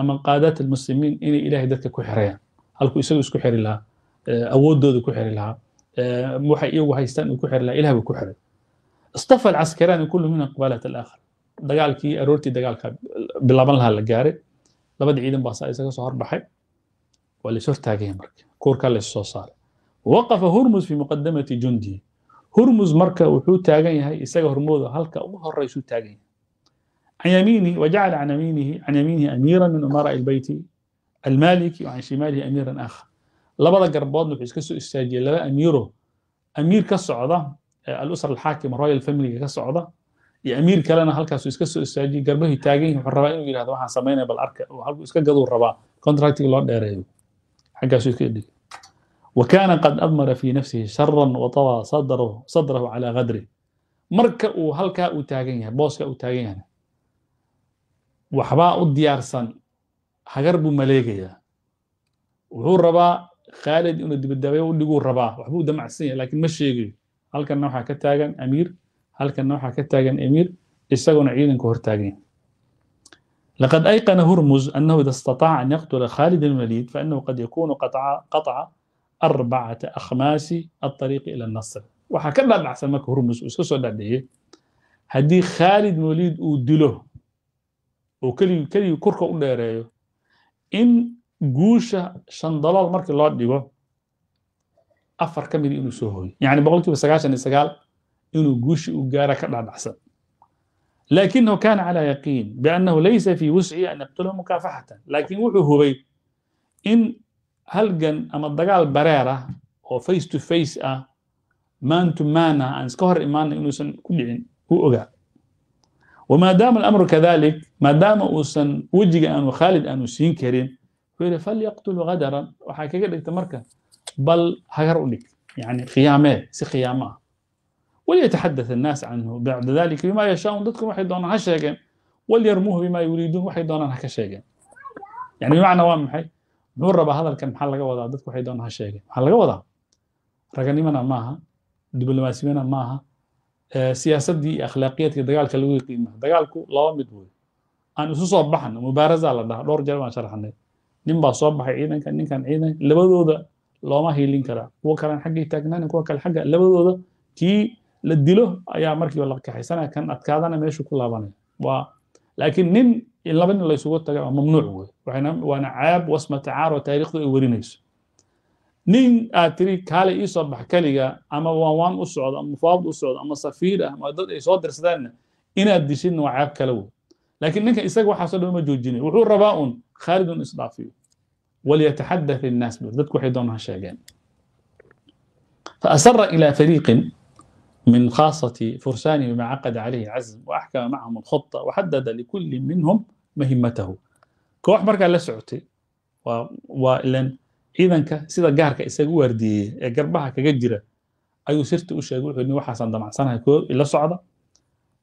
ama qaadaat almuslimiin inay ilaahay dadka ku xirayaan halkuu isagu isku xiri lahaa awoodooda ku xiri lahaa waxay iyagu haystaan uu ku xiri lahaa ilah buu ku xiray istafa alcaskaraani kullu mina qibaalat alaakhar dagaalkii aroortii dagaalka bilaaban lahaa la gaaray labada ciidan baa isaga soo horbaxay waa lays hortaagaya marka koorkaa lays soo saaray waqafa hurmus fi muqadamati jundihi hurmus marka wuxuu taagan yahay isaga hormooda halka ugu horeysuu taagan yahay عن يمينه وجعل عن يمينه عن يمينه اميرا من امراء البيت المالكي labada garboodna wuxuu iska soo istaajiyey laba amiiro amiir ka socda alusra alxaakim royal familyga ka socda iyo amiir kalena halkaasuu iska istaajiyey garbahi taagan yihi wuxuu rabaa inuu yidhahdo waxaan samaynaya bal arka halkuu iska gaduu rabaa contractiga loo dheereeyo xaggaasuu iska dhigay وكان قد أضمر في نفسه شرا وطوى صدره, صدره على غدره marka uu halkaa uu taagan yahay booska uu taagan yahay waxbaa u diyaarsan hagar buu maleegayaa wuxuu rabaa khaalid inuu dibadabayo u dhiguu rabaa waxbuu damacsan yahay laakiin ma sheegayo halkanna waxaa ka taagan amiir halkanna waxaa ka hor taagan yahay لقد أيقن هرمز أنه إذا استطاع أن يقتل خالد الوليد فإنه قد يكون قطع قطع arbacata akhmaasi aariiqi ila nasr waxaa ka dhaadhacsan marka hurmus uu iska soo dhaadheeyey haddii khaalid mawliid uu dilo oo keligii kurka u dheereeyo in guusha shandalool markii loo dhigo afar ka midi inuu soo hoyo yani boqolkiiba sagaashan iyo sagaal inuu guushi u gaara ka dhaadhacsan laakinahu kana calaa yaqiin biannahu laysa fii wuscihi an yaqtulahum mukaafaxatan laakiin wuxuu hubay in halgan ama dagaal bareer ah oo face to face ah man to man ah aan iska hor imaanay inuusan ku dhicin u ogaa wmaadaama alamru kadalik maadaama uusan wejiga aanu khaalid aanu siin karin wuxuu yidhi falyaqtulu hadaran waxaa kaga dhigta marka bal hagar u dhig yani khiyaamee si khiyaamo ah walyataxadath annaas canhu bacda dalika bima yashaa'un dadku waxay doonaan ha sheegeen walyarmuuhu bima yuriiduun waxay doonaan ha ka sheegeen yani bimacnaa waa maxay muxuu rabaa hadalkan maxaa laga wadaa dadku waxay doon ha sheegay maxaa laga wadaa raganimana maaha diblomaasimana maaha siyaasaddii iyo akhlaaqiyaadka dagaalka lagu qiimaha dagaalku laba mid wey aan isu soo baxno mubaaraza la dhaha dhowr jeer baan sharxnay nin baa soo baxay ciidanka ninkan ciidan labadooda looma hiilin karaa kuwa kalen xaggii taagnaan kuwa kale xagga labadooda kii la dilo ayaa markiiba la kaxaysana kan adkaadana meeshu ku laabanaya waa laakiin nin in laba nin la taga waa mamnuuc wey waana caab wasma tacaaro taariikhdu ay warinayso nin aad tiri kaale ii soo bax keliga ama waanwaan u socdo ama mufaawad u socdo ama safiir ah ama dad ay soo dirsadaanna inaad dishidna waa caab kale wey laakiin ninka isaga waxaasoo dhan ma joojinay wuxuu rabaa un khaalidun isdaafiyo walyataxadath innaas bur dadku waxay doonaan sheegeen فأسر إلى فريق من خاصة فرسان بما عقد عليه العزم وأحكم معهم الخطة وحدد لكل منهم muhimatahu koox markaa la socotay waa ilan ciidanka sida gaarka isaga u waardiyeeya ee garbaha kaga jira ayuu sirta u sheegay wuxuu nin waxaasaan damacsanahay koo ila socda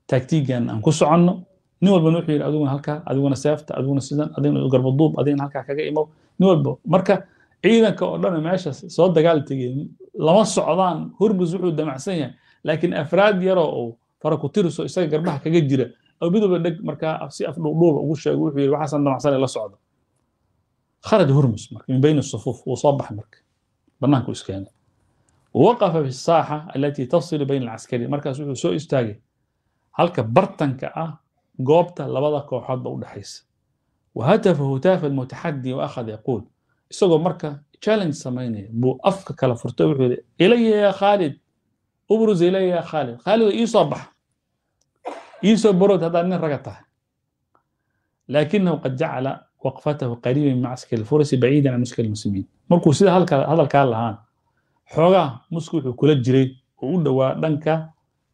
taagtiigan aan ku soconno nin walbana wuxuu yidhi adiguna halkaa adiguna seefta adiguna sidan adiguna garbo duub halkaa kaga imow nin walba marka ciidanka oo dhan meesha soo dagaal tegeen lama socdaan hormus wuxuu damacsan yahay laakiin afraad yaroo uu farakutiriso isaga garbaha kaga jira midaba dheg markaa si afdhuubdhuuba ugu sheego wuxuu yidhi waxaasan damacsanay la socda kharaj hurmus marka min bayni sufuuf wuu soo baxay marka bannaanku iskeenay waqafa fi saaxa allatii tafsilu bayna alcaskari markaas wuxuu soo istaagay halka bartanka ah goobta labada kooxoodba u dhexaysa wahatafa hutaafa almutaxadi wa akhada yaquul isagoo marka challenge samaynaya buu afka kala furtay wuxuu yidhi ilaya ya khaalid ubruz ilaya ya khaalid khaalid iisoo baxa iisoo barowd haddaad nin raga tahay laakinahu qad jacala waqfatahu qariiban min caskari lfurasi baciidan can muskari lmuslimiin markuu sida hadalkaa lahaan xoogaa muski wuxuu kula jiray oo u dhowaa dhanka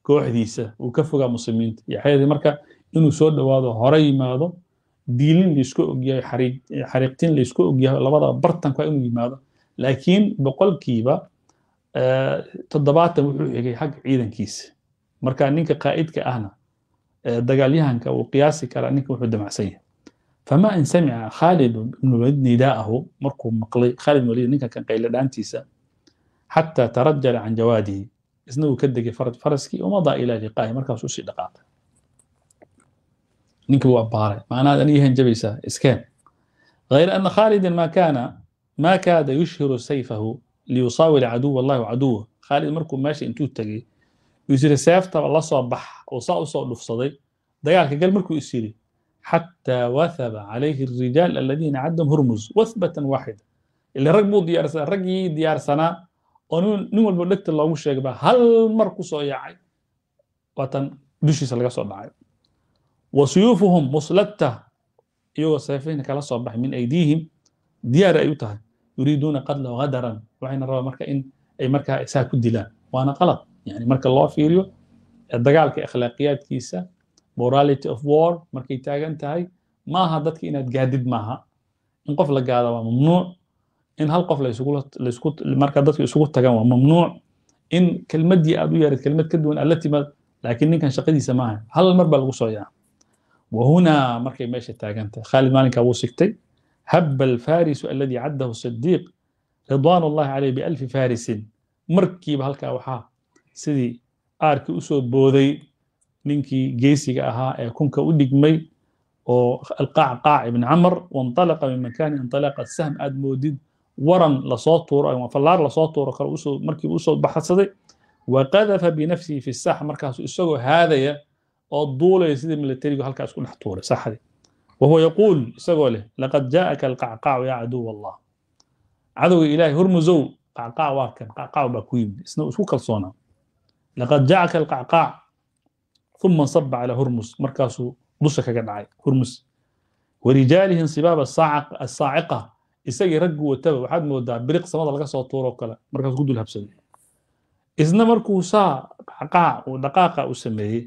kooxdiisa uu ka fogaa muslimiinta yaxyadi marka inuu soo dhowaado hore yimaado diilin laysku ogyahay xariiqtin laysku ogyahay labadaba bartanka inuu yimaado laakiin boqolkiiba toddobaatan wuxuu xigay xagga ciidankiisa marka ninka qaa'idka ahna dagaalyahanka wuu qiyaasi karaa ninka wuxuu damacsan yahay famaa in samica khaalid ibn waliid nidaa'ahu markuu maqlay khaalid ibn waliid ninka kan qayle dhaantiisa xataa tarajala can jawaadihi isna ka degay faraj faraskii umadaa ilaa liqaahi markaas usii dhaqaaqay ninkii wuu abbaaray macnaha aniga yahan jabaysaa iskeen غير أن خالد ما كان ما كاد يشهر سيفه ليصاول عدو الله وعدوه خالد مركو ماشي انتو تجي yisiri seeftaba la soo bax oo saa usoo dhufsaday dagaalka gal markuu isyiri yidhi xataa wahaba calayhi arijaal aladiina caddam hurmus wahbatan waaxida ile rag buu diyaarsanaa raggii diyaarsanaa oo nin walba dhegta loogu sheegay baa hal mar kusoo soo yaacay waatan dushiisa laga soo dhacay wa suyuufuhum muslata iyagoo seefihna kala soo baxay min aydiihim diyaari ay u tahay yuriiduuna qadlahu hadaran waxayna rabaa marka in ay markaa saa ku dilaan waana qalad yani marka loo fiiriyo dagaalka akhlaaqiyaadkiisa morality of war markay taagan tahay maaha dadka inaad gaadid maaha in qof la gaada waa mamnuuc in hal qof marka dadka isugu tagaan waa mamnuuc in kelmaddii aad u yeerid kelmad ka duwan aad la timaad laakiin ninkan shaqadiisa maaha hal mar baa lagu soo yaa wahunaa markay meesha taagan tahay khaalid maalinkaa wuu sigtay habba alfaarisu alladii caddahu sadiiq ridwaan ullahi caleyh bialfi faarisin markiiba halkaa waxaa sidii aarkii usoo booday ninkii geesiga ahaa ee kunka u dhigmay oo alqacqaac ibn camar wanalaqa min makani inalaqa sahm aad moodid waran lasoo tuuro fallaar lasoo tuuro kale markiibu usoo baxsaday waqadafa binafsihi fi saxa markaasu isagoo haadaya oo duulaya sidii milatarigu halkaa isku dhex tuuray saxdii wahuwa yaquul isagoo leh laqad jaa'aka alqacqaacu yaa caduw allah cadowga ilaahay hurmuzow qacqaac waa kan qacqaac baa ku yimid isna isku kalsoonaa laqad jacaka alqacqaac uma saba calaa hurmus markaasuu dusha kaga dhacay hurmus warijaalihi insibaab asaaciqa isagii raggu wataba waxaad moodaa biriq samada laga soo tuuroo kale markaasuu ku habsaday isna markuu saa qacqaac uu dhaqaaqa u sameeyey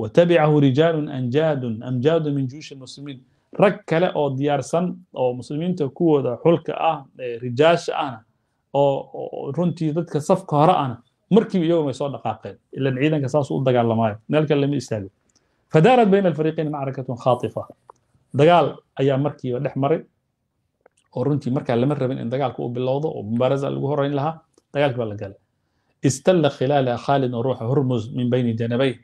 watabicahu rijaalun anjaadun amjaadu min juushi muslimiin rag kale oo diyaarsan oo muslimiinta kuwooda xulka ah rijaasha ahna oo runtii dadka safka hore ahna markiiba iyagoo may soo dhaqaaqeen ilan ciidanka saas u dagaalamaayo meelkan lama istaago fadaarat bayna alfariiqayni macrakatun khaatifa dagaal ayaa markiiba dhex maray oo runtii markaa lama rabin in dagaalka u bilowdo oo mubaaraza lagu horeyn lahaa dagaalkii baa la galay istalla khilaalaha khaalid oo ruuxa hurmus min bayni janabayn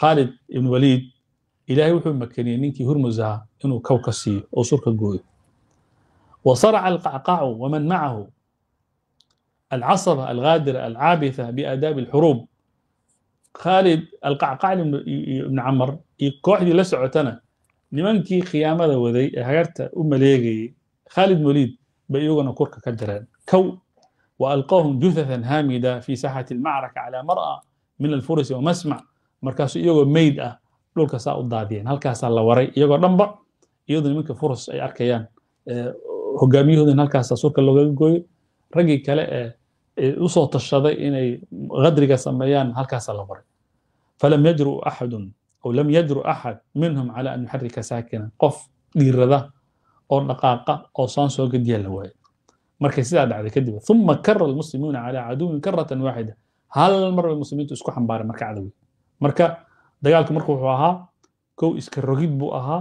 khaalid ibn waliid ilaahay wuxuu makaniyey ninkii hurmus ahaa inuu kow ka siiyo oo surka gooyo wa saraca alqacqaacu waman macahu العصبة الغادرة العابثة بآداب الحروب khaalid alqacqacli ibni camar iyo kooxdii la socotana nimankii khiyaamada waday ee hagarta u maleegayay khaalid moliid bay iyaguna kurka ka direen kow wa alqaahum juthathan haamida fi saaxati almacraka calaa mar'a min alfuris wa masmac markaasu iyagoo meyd ah dhulka saa u daadiyeen halkaasaa la waray iyagoo dhanba iyadoo nimanka furus ay arkayaan hogaamiyahoodan halkaasaa surka loogaga gooyo raggii kale ee usoo tashaday inay qadriga sameeyaan halkaasa la qoray falam yajru axadun aw lam yajru axad minhum cala an yuxarika saakina qof dhiirada oo dhaqaaqa oo saan soo gediya la waaye markay sidaa dhacday kadib uma kara almuslimuuna calaa caduwin karatan waaxida hal mar bay muslimiintu isku xambaareen marka cadowgi marka dagaalku marka wuxuu ahaa kow iska rogid buu ahaa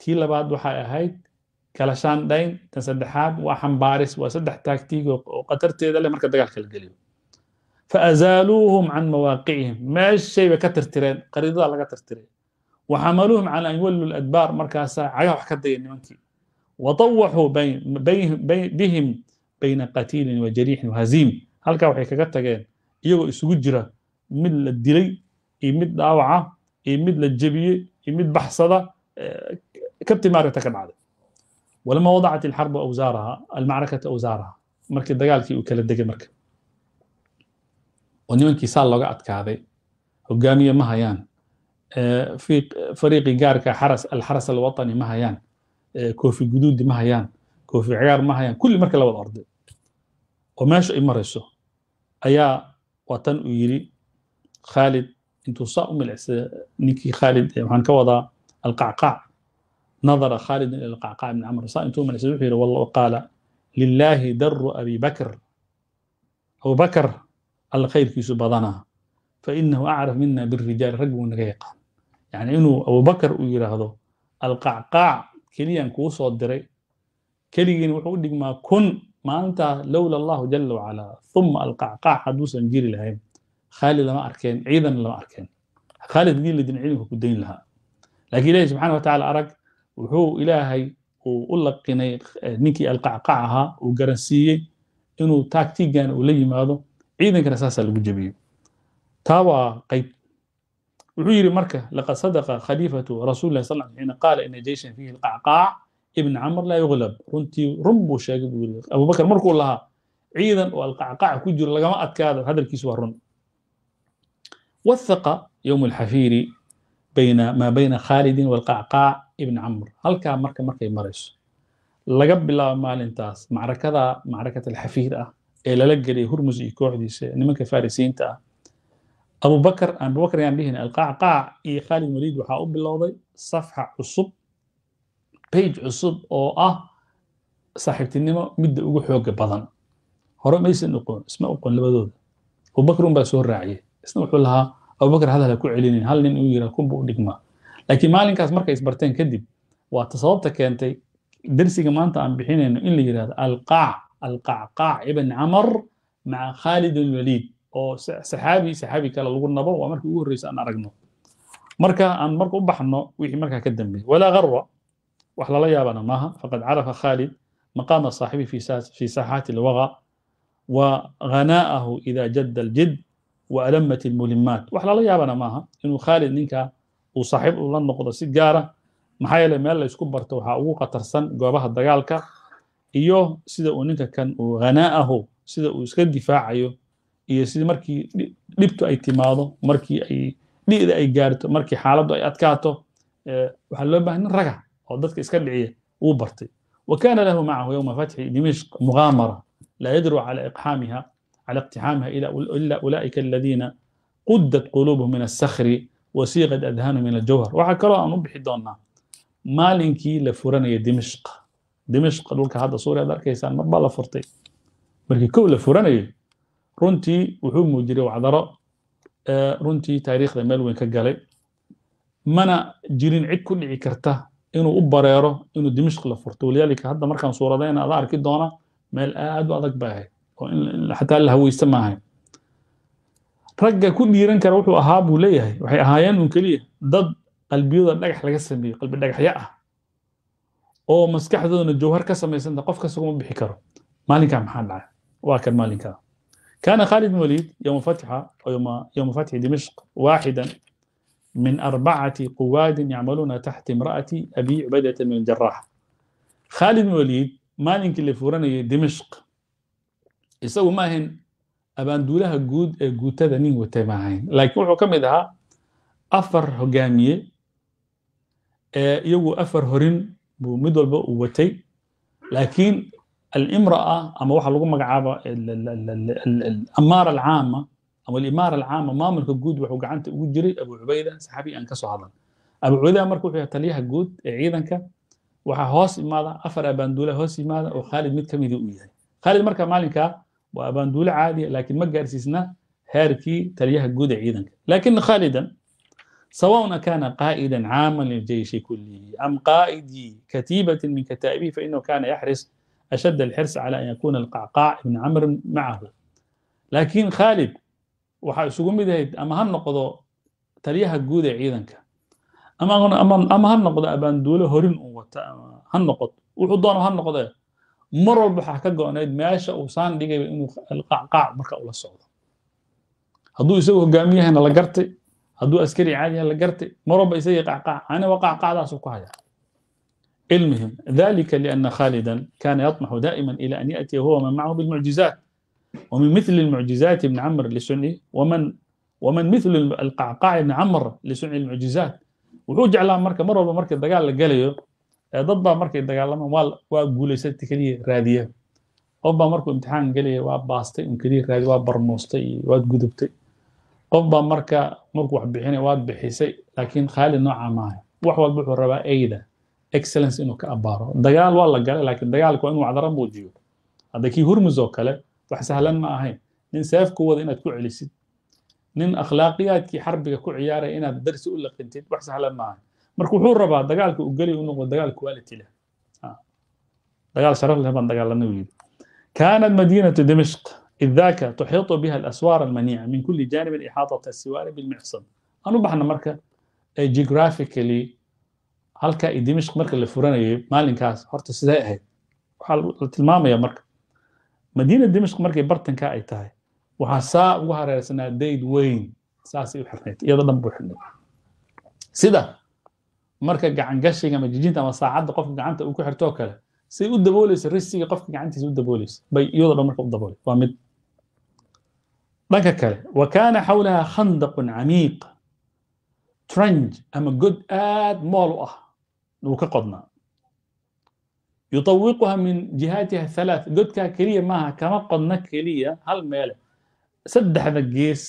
tii labaad waxay ahayd kala shaandhayn tan saddexaad waa xambaaris waa saddex taagtiig oo qatarteeda leh marka dagaalka la geliyo faazaaluuhum can mawaaqicihim meeshayba ka tirtireen qariidada laga tirtiray waxamaluuhum cala an yuwalluu ladbaar markaasaa cagaha wax ka dayay nimankii watawaxuu bihim bayna qatiilin wa jariixin wahaziim halkaa waxay kaga tageen iyagoo isugu jira mid la dilay iyo mid dhaawaca iyo mid la jebiyey iyo mid baxsada kabti maaragta ka dhacday walama wadacat ilxarbu awzaaraha almacrakata awsaaraha markii dagaalkii uu kala degay marka oo nimankii saa looga adkaaday hogaamiye ma hayaan fariiqii gaarka xaras alxaras alwaطani ma hayaan koofi guduudi ma hayaan koofi cigaar ma hayaan kulli marka la orday oo meesha ay marayso ayaa waa tan uu yidhi khaalid intuu saa u milicsa ninkii khaalid waxaan ka wadaa alqacqaac nadara khaalida ila lqacqaa ibn camr saa intuu manaysay wuxuu yidhi walla qaala lilaahi daru abi bakr abubakr alla khayrkiisu badanaa fainahu acraf mina birijaali rag buu naga yaqaan yacni inuu abubakr uu yidhaahdo alqacqaac keliyaan kuu soo diray keligiina wuxuu u dhigmaa kun maalintaa lowla allahu jala wacalaa uma alqacqaac hadduusan jiri lahayn khaalid lama arkeen ciidan lama arkeen khaalid hadii ladin ciidanka ku dayn lahaa laakiin ilahi wuxuu ilaahay uu u laqinay eh, ninkii alqacqac ahaa uu garansiiyey inuu taagtigan uu la yimaado ciidankana saasaa lagu jebiyo taa waa qayb wuxuu yidhi marka laqad sadaqa khaliifatu rasulilah sal xiina qaala ina jeyshan fiihi alqacqaac ibn camr laa yuglab runtii run buu sheegay buu yiri abubakar markuu lahaa ciidan oo alqacqac ah ku jiro lagama adkaado hadalkiisu waa run wathaqa yowm alxafiiri bayna maa bayna khaalidin walqacqaac ibn camr halkaa marka markay marayso laga bilaabo maalintaas macrakada macrakat alxafiir ah ee lala geliyay hurmus iyo kooxdiisa nimanka farisiinta ah abubakar abubakar yaan dhihin alqaacqaac iyo khaalid waliid waxaa u bilowday safxa cusub bage cusub oo ah saaxiibtinimo midda ugu xooga badan hore maysan oqoon isma oqoon labadooda abubakar baa soo raaciyay isna wuxuu lahaa abubakar hadal ha ku celinin hal nin uu yira kunba u dhigmaa laakiin maalinkaas markay isbarteen kadib waata sababta keentay darsiga maanta aan bixinayno in la yidhahdo alqaac alqacqaac ibn camar maca khaalid alwaliid oo saxaabi saxaabi kale lagu nabo waa markii ugu horreysa aan aragno marka aan marka u baxno wixii markaa ka dambeeyey walaa garwa wax lala yaabana maaha faqad carafa khaalid maqaama saaxibi fi saaxaati alwaqa wa ghana'ahu ida jadda aljid wa alamat almulimaat wax lala yaabana maaha inuu khaalid ninkaa uu saaxiib ula noqdo si gaara ah. maxaa yeeley meel laysku barto waxaa ugu qatarsan goobaha dagaalka iyo sida uu ninka kan uu hanaa'ahu sida uu iska difaacayo iyo sida markii dhibtu ay timaado markii ay dhi'da ay gaarto markii xaaladdu ay adkaato waxaa loo bahan nin raga oo dadka iska dhiciya wuu bartay wa kaana lahu macahu yowma fatxi dimishq mugaamara laa yadru cala iqxaamiha cala iqtixaamiha ila ulaa'ika aladiina quddat quluubuhum min assakhri wasiiqad adhanu min aljawhar waxaa kaloo aan u bixi doonaa maalinkii la furanaya dimishq dimishq dhulka hadda suuriya ad arkaysaan marbaa la furtay markii kow la furanayo runtii wuxuu muujiray wacdaro runtii taariikhda meel weyn ka galay mana jirin cid ku dhici karta inuu u bareero inuu dimishq la furto walidaalika hadda markaan suuradayna ada arki doona meel aad u adag baa ahayd oo xataa la haweysta maahayn ragga ku dhiiran kara wuxuu ahaa buu leeyahay waxay ahaayeen uun keliya dad qalbiyadooda dhagax laga sameeyo qalbi dhagaxyo ah oo maskaxdoodana jawhar ka samaysanta qof kastaguma bixi karo maalinkaa maxaa dhacay waa kan maalinkaa كان خالد بن الوليد يوم فتح يوم يوم فتح دمشق واحدا من أربعة قواد يعملون تحت امرأة أبي عبيدة بن الجراح خالد بن الوليد مالك اللي فورنا دمشق يسوي ماهن abaanduulaha guud ee guutada nin watay ma ahayn laakiin wuxuu ka mid ahaa afar hogaamiye ee iyagu afar horin buu mid walba uu watay laakiin almraa ama waxa lagu magacaaba amaara alcaama ama alimaara alcaama maamulka guud wuxuu gacanta ugu jiray abu cubayda saxaabiyi aan ka soo hadlan abu cubayda marka wuxuu yahay taliyaha guud ee ciidanka waxaa hoos imaada afar abaanduulaha hoos imaada oo khaalid mid ka midii uu yahay khaalid marka maalinkaa waa abaanduule caadiya laakiin ma gaarsiisna heerkii taliyaha guud ee ciidanka laakina khalidan سواء كان قائدا عاما للجيش كله أم قائد كتيبة من كتائبه فإنه كان يحرص أشد الحرص على أن يكون القعقاع بن عمرو معه لكن خالد waxaa isugu mid ahayd ama ha noqdo taliyaha guud ee ciidanka ama ha noqdo abaanduule horin uu wata ha noqoto wuxuu doono ha noqdee mar walba waxaa ka go-nayd meesha uu saan dhigayba inuu qaacqaac marka ula socdo hadduu isagu hogaami la gartay hadduu askari caadi yahay la gartay mar walba isagii qaacqaac aniba qaacqaacdaasuu ku hayaa المهم ذلك لأن خالدا كان يطمح دائما إلى أن يأتي هو من معه بالمعجزات ومن مثل المعجزات ابن عمر لسني ومن ومن مثل القعقاع ابن عمر لسني المعجزات وحوج على مركة مرة مركة دقال لقاليو dad baa markay dagaalamaan waa guulaysata keliya raadiya qof baa markuu imtixaan gelaya waa baastay un keliya raadi waa barmuustay iyo waad gudubtay qof baa marka markuu wax waad bixisay laakiin khaali nooca maaha wax walba wuxuu rabaa ayda excellence inuu ka abaaro dagaal waa la galay laakiin dagaalka waa inuu wacdara muujiyo hadda kii hurmus oo kale wax sahlan ma ahayn nin seefku wada inaad ku celisid nin akhlaaqiyaadkii xarbiga ku ciyaaraya inaad darsi u laqintid wax sahlan ma ahayn marka wuxuu rabaa dagaalka u geli unoqdo dagaal quality leh ah. dagaal sharaf leh baan dagaalamnay yidhi kaanat madiinatu dimishq idaka tuxiitu biha alaswaar almaniica min kulli jaanibin ixaatata siwaari bilmicsad aan u baxna marka geographically halka iyo dimishq marka la furanayo maalinkaas horta sidee ahayd waxaa la tilmaamaya marka madiina dimishq markay bartanka ay tahay waxaa saa ugu hareersanaa dayd weyn saasay u xirnayd iyada dhan buu xirnay sida marka gacangashiga ama jijinta ama saacadda qofka gacanta uu ku xirtoo kale say u dabooleysa risiga qofka gacantiisa u dabooleysa bay iyadoo dhan marka u dabooley waa mid dhanka kale wa kaana xawlaha khandaqun camiiq trunj ama god aad mool u ah uu ka qodnaa yutawiquha min jihaatiha halaa godkaa keliya maaha kama qodna keliya hal meele saddexda gees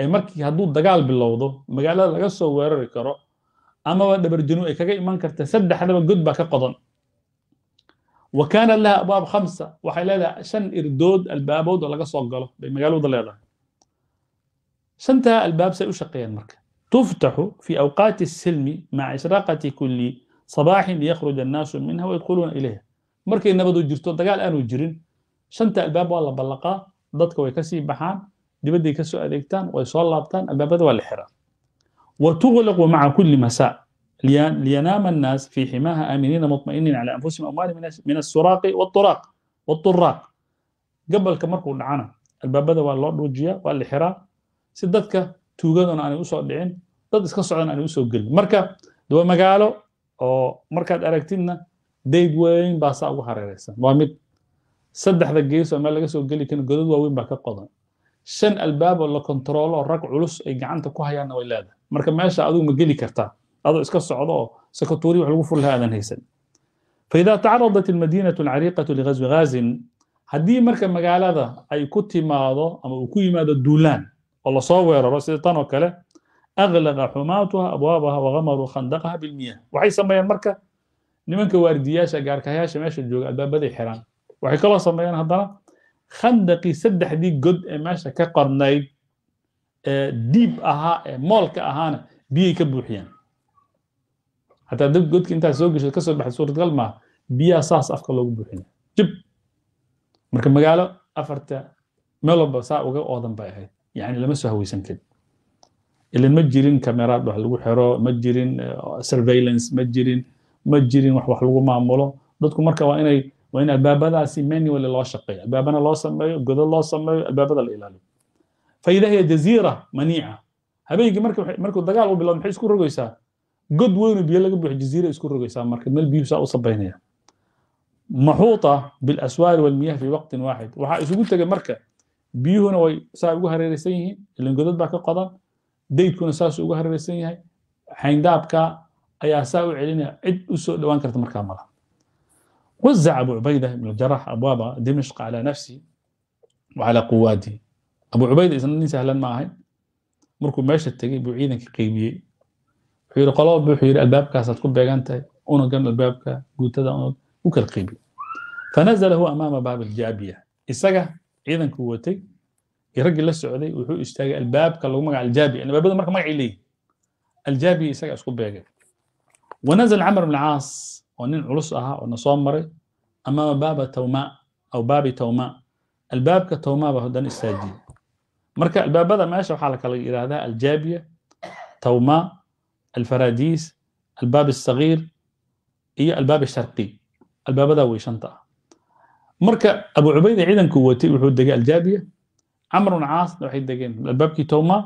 ee markii hadduu dagaal bilowdo magaalada laga soo weerari karo amaba dhabarjinu ay kaga iman karta saddexdaba god baa ka qodan wa kaanat laha abwaab khamsa waxay leedahay shan irdood albaabood oo laga soo galo bay magaalowda leedahay shantaa albaab say u shaqeeyaan marka tuftaxu fii awqaati silmi maca ishraaqati kulli sabaaxin liyakruj annaasu minha wayadkhuluuna ilayha markay nabadu jirto dagaal aanu jirin shanta albaab waa la ballaqaa dadka way ka sii baxaan dibadday ka soo adeegtaan way soo laabtaan albaabada waa la xiraa وتغلق مع كل مساء لينام الناس في حماها آمنين مطمئنين على أنفسهم أموالهم من السراق والطراق والطراق gabalka markuu dhacana albaabada waa loo dhuujiya waa la xiraa si dadka tuugadona aanay usoo dhicin dad iska socdana aanay usoo gelin marka waa magaalo oo markaad aragtidna dayd weyn baa saa ugu hareeraysan waa mid saddexda gees oo meel laga soo geli karin godad waaweyn baa ka qodan shan albaab oo la kontaroolo rag culus ay gacanta ku hayaanna way marka meesha aduu ma geli kartaa adoo iska socdo oo sakaturi wax lagu fullaha aadan haysan faida tacaradat almadinatu alcariiqatu ligazwi ghaazin haddii marka magaalada ay ku timaado ama uu ku yimaado duulaan oo lasoo weeraro sida tan oo kale aglaqa xumaatuha abwaabaha wagamaruu khandaqaha bilmiyah waxay sameeyaan marka nimanka waardiyayaasha gaarkahayaasha meesha jooga albaabaday xiraan waxay kaloo sameeyaan haddana khandaqii saddexdii god ee meesha ka qornayd ee diib ahaa ee moolka ahaana biyay ka buuxiyaan hataa godka intaad soo gesho kasoo baxda suurtagal maaha biyaha saas afka loogu buuxina jib marka magaalo afarta melba saa uga oodan bay ahayd yani lama soo haweysan karin ilan ma jirin cameraad wax lagu xero ma jirin eh, surveillance ma jirin ma jirin wax wax lagu maamulo dadku marka waa inay waa in albaabadaasi manually loo shaqeeyo albaabana loo sameeyo godo loo sameeyo albaabada la ilaaliyo faida hiya jazira maniica habeenkii markuu dagaal u bilowd maxay isku rogaysaa god weynu biyo laga buuxo jaziira isku rogaysaa marka meel biyuhu saa u sabaynaya maxuuta bilaswaari walmiyah fi waqtin waaxid waxaa isugu tegay marka biyuhuna way saa ugu hareeraysan yihiin ilangodad baa ka qodan daydkuna saasuu ugu hareeraysan yahay xayndaabka ayaa saa u celinaya cid u soo karta markaa mala wazaca abu cubayda ibn jarax abwaaba dimashqa calaa nafsi wa calaa abu cubayd isna nin sahlan ma ahayn markuu meesha tegey buu ciidanka qiimiyey wuxuu yidhi qolaba wuxuu yidhi albaabkaasaad ku beegan tahay unugan albaabka guutada unug u kala qiimiyey fanazala huwa amaama baab aljaabiya isaga ciidankuu watay iyo raggii la socday wuxuu istaagay albaabka lagu magaca aljaabiya albaabada marka magacay leeyihi aljaabiya isaga isku beegay wanazala camr bn caas oo nin culus ahaa oo na soo maray amaama baaba tawma aw baabi tawma albaabka tawma haddana istaajiyey marka albaabada meesha waxaa la kala yidhaahdaa aljaabiya tawma alfaradiis albaab asagiir iyo albaab asharqi albaabadaa way shanta ah marka abu cubayda ciidankuu watay wuxuu degay aljaabiya camr bn caasna waxay degeen albaabkii towma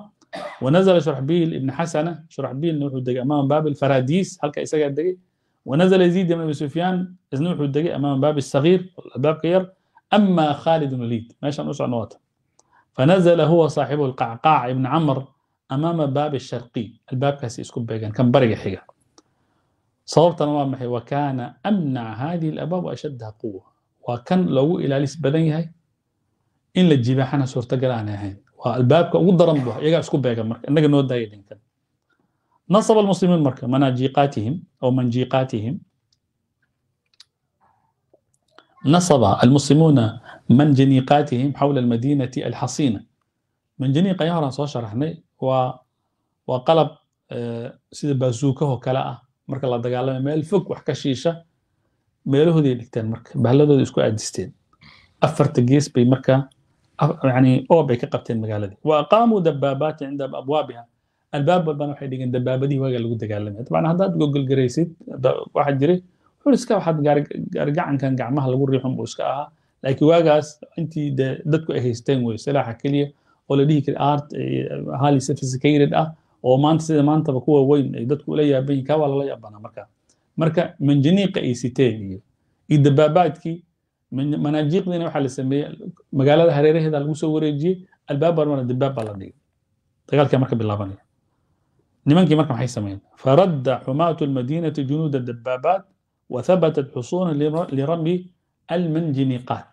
wanazla shurxbiil ibn xasana shurxbiilna wuxuu degay amaama baabi alfaradiis halka isagaa degay wanazla yaziid ibn abi sufyaan isna wuxuu degay amaama baabi asagiir albaabka yar ama khalid bn walid meeshaan u socno waata فنزل هو صاحب القacقاc iبn cmr amaama baabi الsharقي albaabkaasi isku beegan kan bariga xiga sababtana waa maxay wakaana amnac hadihi اlabaab ashadha quwa waa kan loogu ilaalis badan yahay in la jibaaxana suurtagal aanay ahayn waa albaabka ugu daran bu iyagaa isku beegan marka inaga noo daaya dhinkan nasb اlmuslimin marka manaajiqaatihim aw manjiqaatihim nasaba almuslimuuna manjaniiqaatihim xawla almadiinati alxasiina manjaniiqa ya horaan soo sharaxnay waa waa qalab sida baasuukahoo kale ah marka la dagaalama meel fog wax ka shiisha meelahooday dhigteen marka bahladooda isku aadisteen afarta gees bay marka yani oob bay ka qabteen magaaladii wa aqaamuu dabaabaati cinda abwaabiha albaab walbana waxay dhigeen dabaabadihii waagaa lagu dagaalamaya dabcan haddaad gogolgaraysid waxaa jiray xuriska waxaad gaarigacankan gacmaha lagu riixun buu iska ahaa laakiin waagaas intii de dadku ay haysteen wey silaaxa keliya oo la dhihi kara art highly eh, sophisticated ah oo maanta sida maantaba kuwa weyn ay dadku ula yaaban yihin kaawaa lala yaabanaa marka marka manjaniiqa ay siteen iyo iyo dabaabaadkii manaajiiqdiina waxaa la sameeyey magaalada hareeraheeda lagu soo wareejiyey albaab baa marna dabaab baa la dhigay dagaalkaa marka bilaabanaya nimankii marka maxay sameeyeen faradda xumaatu lmadiinati junuuda dabaabaat وثبتت حصونا لرمي المنجنيقات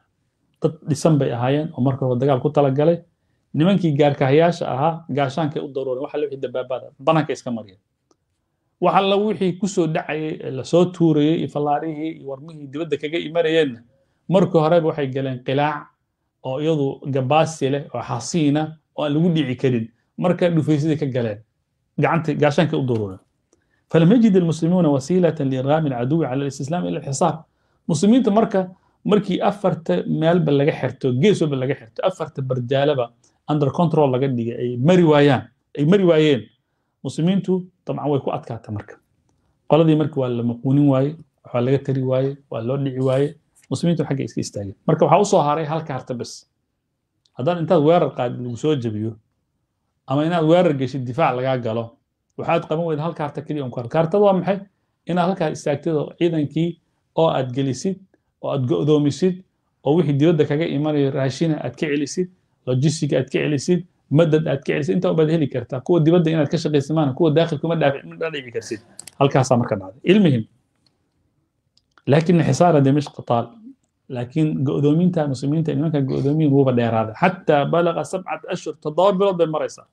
dad dhisan bay ahaayeen oo marka hore dagaal ku talagalay nimankii gaarkahayaasha ahaa gaashaankay u daruureen wax alla wixii dabaabaada banaanka iska mariyeen wax alla wixii kusoo dhacayay lasoo tuurayey iyo fallaarihii iyo warmihii dibadda kaga imanayeenna marki horeba waxay galeen qilaac oo iyadu gabaasi leh oo xasiina oo aan lagu dhici karin marka dhufaysadii ka galeen gacanta gaashaanka u daruureen falam yajid almuslimuuna wasiilatan liirgaami alcaduwi cala alistislaam ila alxisaab muslimiinta marka markii afarta meelba laga xirto geesoba laga xirto afarta barjaalaba under control laga dhigay ay mari waayaan ay mari waayeen muslimiintu dabcan way ku adkaata marka qoladii marka waa la maquunin waaye waxaa laga tari waaye waa loo dhici waaye muslimiintu xagga iska istaageen marka waxaa usoo haray hal kaarta bes haddaan intaad weerar qaadid lagu soo jabiyo ama inaad weerar geshid difaac lagaa galo waxaad qaban weyda hal kaarta keliya un kaartada waa maxay inaad halkaa istaagtid ciidankii oo aad gelisid oo aad go'doomisid oo wixii dibadda kaga imanayo raashina aad ka celisid lojistiga aad ka celisid madad aad ka celisid intaa baad heli kartaa kuwa dibadda inaad ka shaqaysid maana kuwa daakilkuma dhaafici karsid halkaasaa marka dhacday ilmihim laakin xisaara dimashq taal laakiin go'doominta muslimiinta nimanka go'doomiyin wuuba dheeraada xataa balaga sabcat ashhur toddoba bilood bay maraysaa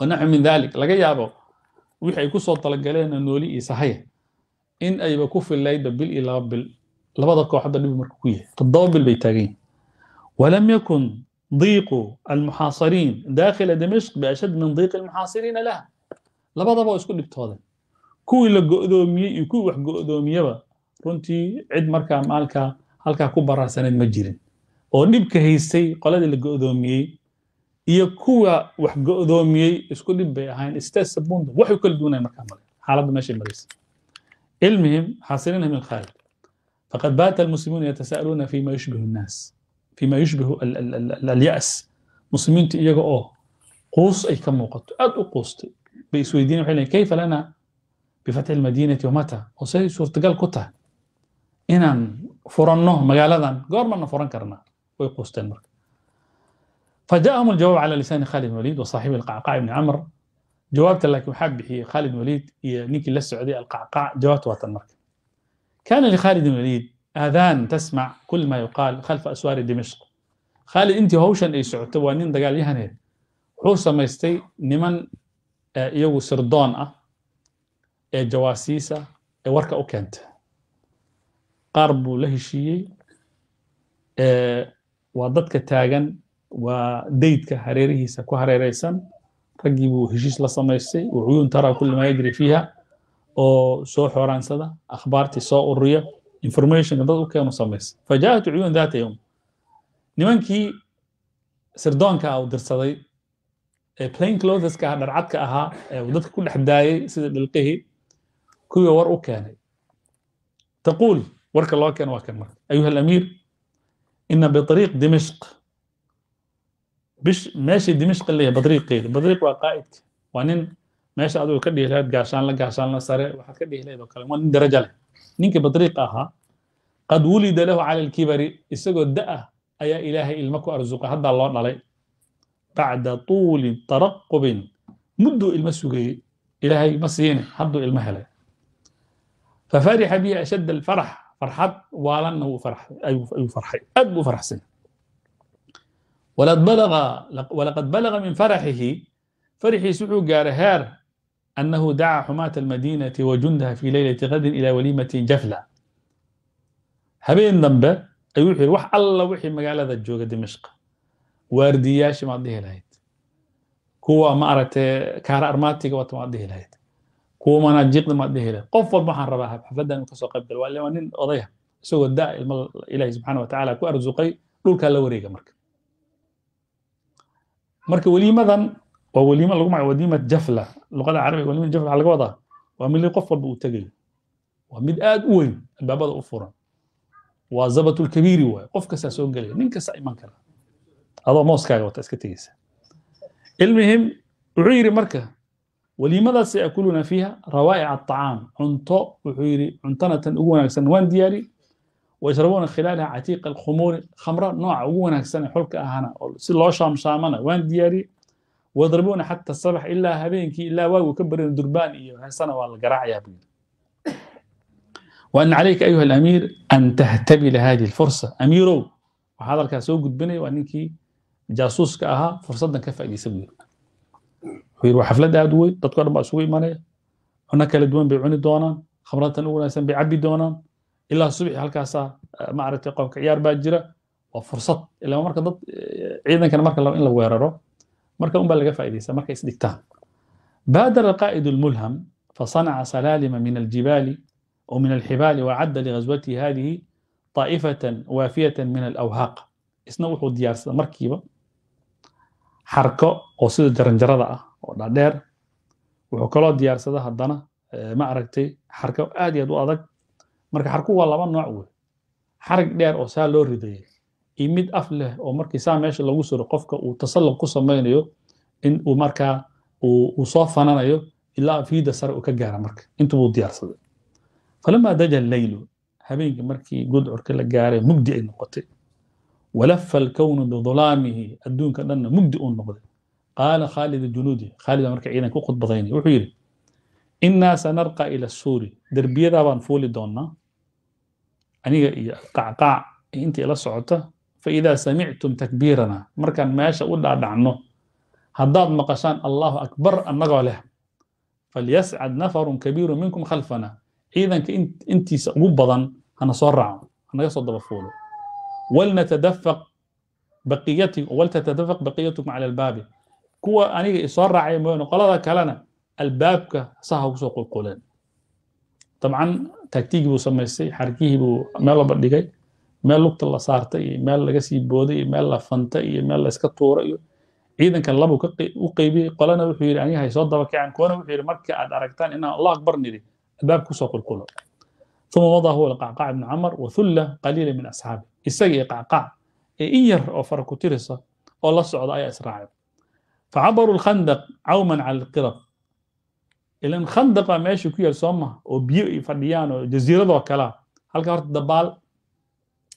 wanaxu min dalik laga yaabo wixii ay ku soo talagaleen nooli iyo sahaya in ayba ku filaydba bil iyo laba bil labada koox hadda dhibi markuu ku yahay toddoba bil bay taagan yihin walam yakun diiqu almuxaasiriin daakhila dimashq biashad min diiqi almuxaasiriina laha labadaba oo isku dhibtooday kuwii la go'doomiyey iyo kuwii wax go'doomiyaba runtii cid markaa maalkaa halkaa ku baraarsanayd ma jirin oo dhibka haystay qoladii la go'doomiyey iyo kuwa wax go'doomiyey isku dhib bay ahayn state sabunda kala duunay markaa male xaaladda meeshay maraysa ilmihim xaasiriina min alkhaarij فقد بات المسلمون يتساءلون فيما يشبه الناس فيما يشبه ال ال ال ال اليأس muslimiintu iyaga oo quus ay ka muuqato aad u quustay bay isweydiin waxay leeyiin kayfa lana bifatxi almadiinati wamata oo say suurtagal ku tahay inaan furanno magaaladan goormana furan karnaa way quusteen marka فجاءهم الجواب على لسان خالد الوليد وصاحب القعقاع بن عمر جوابت لكن waxaa bixiyey خالد الوليد iyo ninkii la socday القعقاع jawaabta waatan marka كان لخالد بن الوليد آذان تسمع كل ما يقال خلف أسوار دمشق khaalid intii hawshan ay socoto waa nin dagaalyahaneed wuxuu samaystay niman iyagu sirdoon ah ee jawaasiisa ee warka u keenta qaar buu la heshiiyey waa dadka taagan waa daydka hareerihiisa ku hareeraysan raggii buu heshiis la samaystay wacuyuun taraa kulli maa yajri fiiha oo soo xooraansada akhbaartii soo ururiya informationka dad u keenu samaysa fajaa'at cuyuun data yowm nimankii sirdoonka ah u dirsaday ee plain clothaska ah dharcadka ahaa ee uu dadka ku dhex daayay sida dhilqihii kuwii war u keenay taquul warka loo keeno waa kan marka ayuha alamiir ina biطariiq dimishq bish meeshii dimishq leeyahay badriiqeeda badriiq waa qaa'idka waa nin meesha aduu ka dhihi lahayd gaashaanla gaashaanla sare waxaad ka dhihi lahayd oo kale waa nin daraja leh ninkii badriiqa ahaa qad wulida lahu cala alkibari isagoo da'ah ayaa ilaahay ilmo ku arsuqay haddaa loo dhalay bacda tuuli taraqubin mudduu ilmo sugayey ilaahay ma siine hadduu ilmo helay fafarixa bihi ashadda alfarax farxad waalanna ayuu farxay aad buu faraxsan walaqad balaga min faraxihi farxiis wuxuu gaaray heer أنه دعا حماة المدينة وجندها في ليلة غد إلى وليمة جفلة habeen dambe ayuu wuxuu yidhi wax alla wixii magaalada jooga dimashqa waardiyayaashii maad dhihi lahayd kuwa ma aragtee kaara armaatiga wata maad dhihi lahayd kuwa manaajiiqda maad dhihi lahayd qof walba waxaan rabaa xafladdan inuu kasoo qayb galo waa lima nin odaya isagoo daa ilma ilaahi subxaana watacaala ku arsuqay dhulkaa la wareega waa weliima lagu magac weliima jafla luqada carabiga weliima jafla waxaa laga wadaa waa mid qof walba uu tegayo waa mid aad u weyn albaabada u furan waa zabatulkabiiri waay qof kastaa soo gelaya nin kastaa iman kara adoo mooskaaga wata iska tegeysa المهم وعيري مركه ولماذا سيأكلون فيها روائع الطعام عنطو وعيري عنطنة أغواناكسن وان دياري ويشربون خلالها عتيق الخمور خمرة نوع أغواناكسن حلك أهانا سي لو شام شامنا وان دياري wadribuuna xata sabax ilaa habeenkii ilaa waagu ka barin durbaan iyo heesana waa la garaacaya buu yidhi وأن عليك أيها الأمير أن تهتبل هذه الفرصة أميرو وهذا الكاسو قد بني وأنك جاسوس كأها فرصة كفا إلي سبيل ويروح حفلة دادوي تذكر ما سوي مالي هناك لدوان بيعوني دونا خمرات أولى سن بيعبي دونا إلا الصبح هالكاسا معرة قوم كعيار باجرة وفرصة إلا مركز عيدا كان مركز لو إن لو ويررو marka un baa laga faaidaysa markay isdhigtaan baadara qaa'id اlmulham fasanaca salaalima min aljibaali o min alxibaali wacadda ligazwatihi hadihi طaa'ifatan waafiyatan min alawhaaq isna wuxuu diyaarsada markiiba xarko oo sida jaranjarada ah oo dhadheer wuxuu kaloo diyaarsada haddana eh, ma aragtay xarko aad i aad u adag marka xarku waa laba nooc wey xarag dheer oo saa loo ridayay iyo mid af leh oo markii saa meesha lagu suro qofka uu tasalluq ku samaynayo in uu markaa uu soo fananayo ilaa afiida sare uu ka gaara marka intubuu diyaarsaday falamaa daja leylu habeenkii markii gudcurka la gaaray mugdi ay noqotay walafa alkownu bidulaamihi adduunka dhanna mugdi uu noqday qaala khaalid junuudi khaalid baa marka ciidanka u khudbadaynaya wuxuu yidhi innaa sanarqa ila suuri derbiyadaabaan fuuli doonaa aniga iyo qacqaac intii ila socota faidaa samictum takbiirana markaan meesha u dhaadhacno haddaad maqashaan allahu akbar annagoo leh falyascad nafarun kabiiru minkum khalfana ciidanka intiisa ugu badan hana soo raaco hanaga soo daba fuulo walnatadafaq baqiyati waltatadafaq baqiyatukum cala albaabi kuwa aniga isoo raacay mooyane qolada kalena albaabka saha kusoo qulquleen dabcan taagtigii buu samaystay xarkihii buu meel walba dhigay meel lugta la saartay iyo meel laga sii booday iyo meel la fanta iyo meel layska tuura iyo ciidankan labuu u qeybiyey qolana wuxuu yidhi aniga hay soo dabakacaan kuwana wuxuu yidhi marka aad aragtaan inaan allah akbar nidhi albaabka kusoo qulqulo uma wadaa huwa lqacqaac ibnu camar wa hulla qaliila min asxaabi isaga qacqaac ee in yar oo fara ku tirisa oo la socda ayaa israacay facabaruu lkhandaq cawman cala alqirab ilan khandaq baa meesha ku yaal soo maha oo biyo ay fadhiyaan oo jasiiradoo kalea ah. halka horta dabaal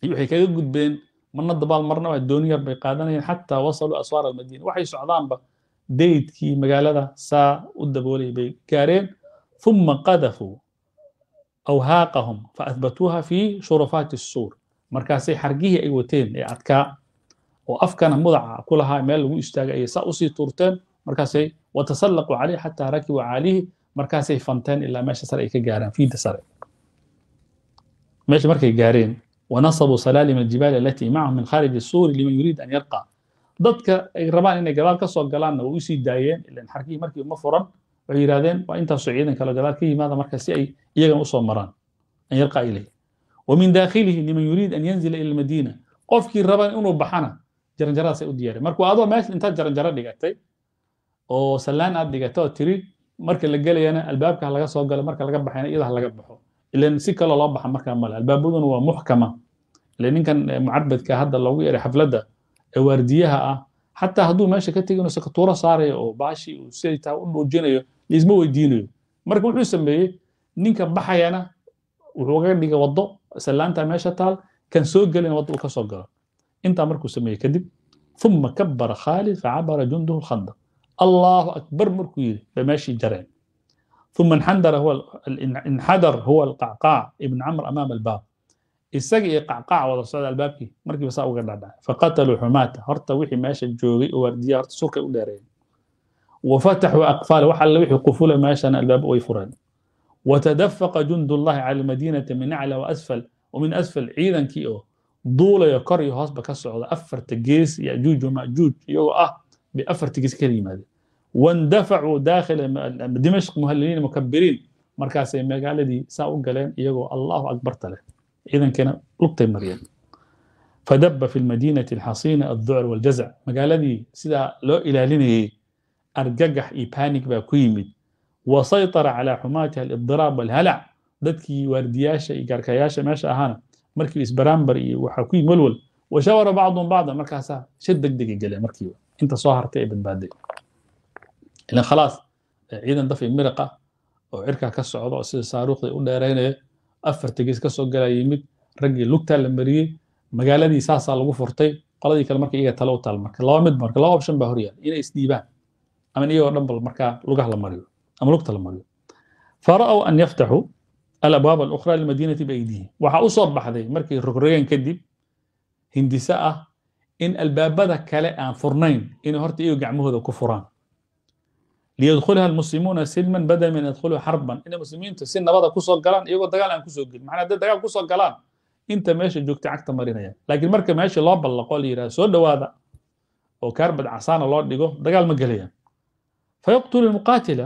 waxay kaga gudbeen marna dabaal marna wax dooni yar bay qaadanayeen xataa wasaluu aswaar almadiina waxay socdaanba daydkii magaalada saa u daboolay bay gaareen uma qadafuu awhaaqahum faahbatuuha fi shurufaati suur markaasay xargihii ay wateen ee adkaa oo afkana mudaca ku lahaa meel lagu istaagay ayay saa usii tuurteen markaasay watasallaquu caleyh xataa rakibu caalihi markaasay fanteen ilaa meesha sare ay ka gaaraan fiida sare meesha markay gaareen ونصبوا سلالم الجبال التي معهم من خارج السور لمن يريد أن يلقى dadka ay rabaan inay gadaal ka soo galaanna way usii daayeen ilan xarkihii markii uma furan waxay yidhahdeen waa intaasoo ciidan kale gadaal ka yimaada marka si ay iyagana usoo maraan an yarqa ilayh wamin daakhilihi liman yuriid an yanzila ila almadiina qofkii raban inuu baxana jaranjaradaasay u diyaareen marka adoo meesha intaad jaranjaro dhigatay oo sallaan aad dhigatay oo tiri marka la gelayana albaabka ha laga soo galo marka laga baxayna iyada si kaloo loo baxa markaa male albaabaduna waa muxkama ile ninkan mucabadka hadda logu yeeray xafladda ee waardiyaha ah xataa hadduu meesha ka tegay inuu sakatuuro saarayo oo baashi uu siday tahay u dhuujinayo liisma weydiinayo marka wuxuu sameeyey ninka baxayana wuxuu uga dhigay waddo sallaantaa meesha taal kan soo gelin waddo uu ka galo intaa markuu sameeyey kadib ثم كبر خالد فعبر جنده الخندق الله أكبر مركوير بماشي جرين ثم انحدر هو الانحدر هو القعقاع ابن عمرو أمام الباب isaga iyo qacqac wada socda albaabkii markiiba saa uga dhadhac faqataluu xumaata horta wixii meesha joogay oo waardiya horta surkay u dheereen wafataxuu aqfaala wax alle wixii qufula meeshana albaab way fureen watadafaqa jundullahi cala almadiinati min acla waasfal ومن أسفل عيدان كي أو دولة يقري هاس بكسر هذا أفر تجيس يأجوج ومأجوج يو أه بأفر تجيس كلمة هذا واندفعوا داخل دمشق مهللين مكبرين مركز المقالة دي ساو قالين يو الله أكبر تله ciidankiina lugtay mariyeen fadaba fi lmadiinati alxasiina adducr waaljazac magaaladii sidaa loo ilaalinayay argagax iyo banig baa ku yimid wa saytara calaa xumaatiha alibdiraab waalhalac dadkii waardiyaasha iyo gaarkayaasha meesha ahaana markii isbaraambar iyo waxaa ku yimid walwal wa bacdun bacdan markaasaa shir degdega gele markiiba inta soo hartay ee badbaaday ilan khalaas ciidan dafay miraqa oo cirkaa ka socda oo sida saaruukhday u dheeraynaya afarta gees kasoo galaa yimid raggii lugtaa la mariyey magaaladii saasaa lagu furtay qoladii kale marka iyaga tale u taal marka laba mid marka laba option baa horyaala inay isdhiibaan ama iyagoo dhan bal markaa lugaha la mariyo ama lugta la mariyo fara'ow an yaftaxuu alabwaab alukhraa lilmadiinati biaydiihim waxaa u soo baxday markii rogrogeen kadib hindise ah in albaabada kale aan furnayn inay horta iyago gacmahooda ku furaan liyadkhulha almuslimuuna silman bada min yadkhulu xarban inay muslimiintu si nabada kusoo galaan iyagoo dagaal aan kusoo gelin maana hadday dagaal kusoo galaan inta meesha joogta cagta marinaya laakiin marka meesha loo ballaqo la yidhaha soo dhowaada oo kaarbad casaana loo dhigo dagaal ma gelayaan fayaqtulu lmuqaatila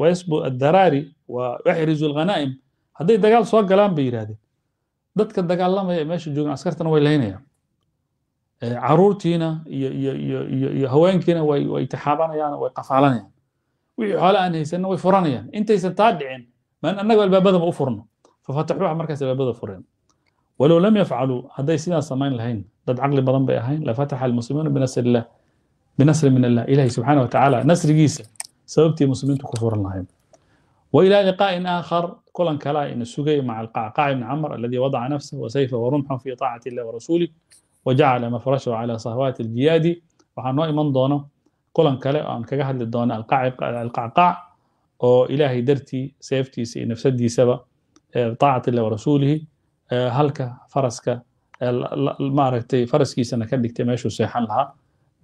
wayasbu addaraari wa yaxrizu lghanaa'im hadday dagaal soo galaan bay yidhahdeen dadka dagaalamaya ee meesha joogan askartana way laynayaan caruurtiina iyo iyo iyo iyo iyo haweenkiina way way tixaabanayaan way qafaalanayaan wixii xoole aan haysanna way furanayaan intaysan taa dhicin maan annagu albaabadaba u furno fafataxuuha ah markaas albaabada fureen walow lam yafcaluu hadday sidaas samayn lahayn dad caqli badan bay ahayn lafataxa almuslimuuna binasrillah binasri min allah ilahi subxaana wa tacaala nasrigiisa sababtii muslimiintu ku furan lahayn وإلى لقاء آخر كلا كلا إن السجي مع القعقاع بن عمر الذي وضع نفسه وسيفه ورمحه في طاعة الله ورسوله wajacala mafrashahu calaa sahwaati aljiyaadi waxaa noo iman doona kulan kale oo aan kaga hadli doono alqacqac oo ilaahay dartii seeftiisa iyo nafsadiisaba طaacati illah warasuulihi halka faraska maaragtay faraskiisana ka dhigtay meeshuu seexan lahaa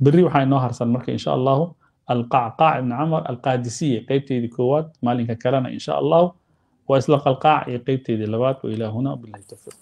beri waxaa inoo harsan marka insha allahu alqacqaac ibni camar alqaadisiya qeybteydii koowaad maalinka kalena insha allahu waa isla qalqaac iyo qeybteydii labaad wa ilaahuna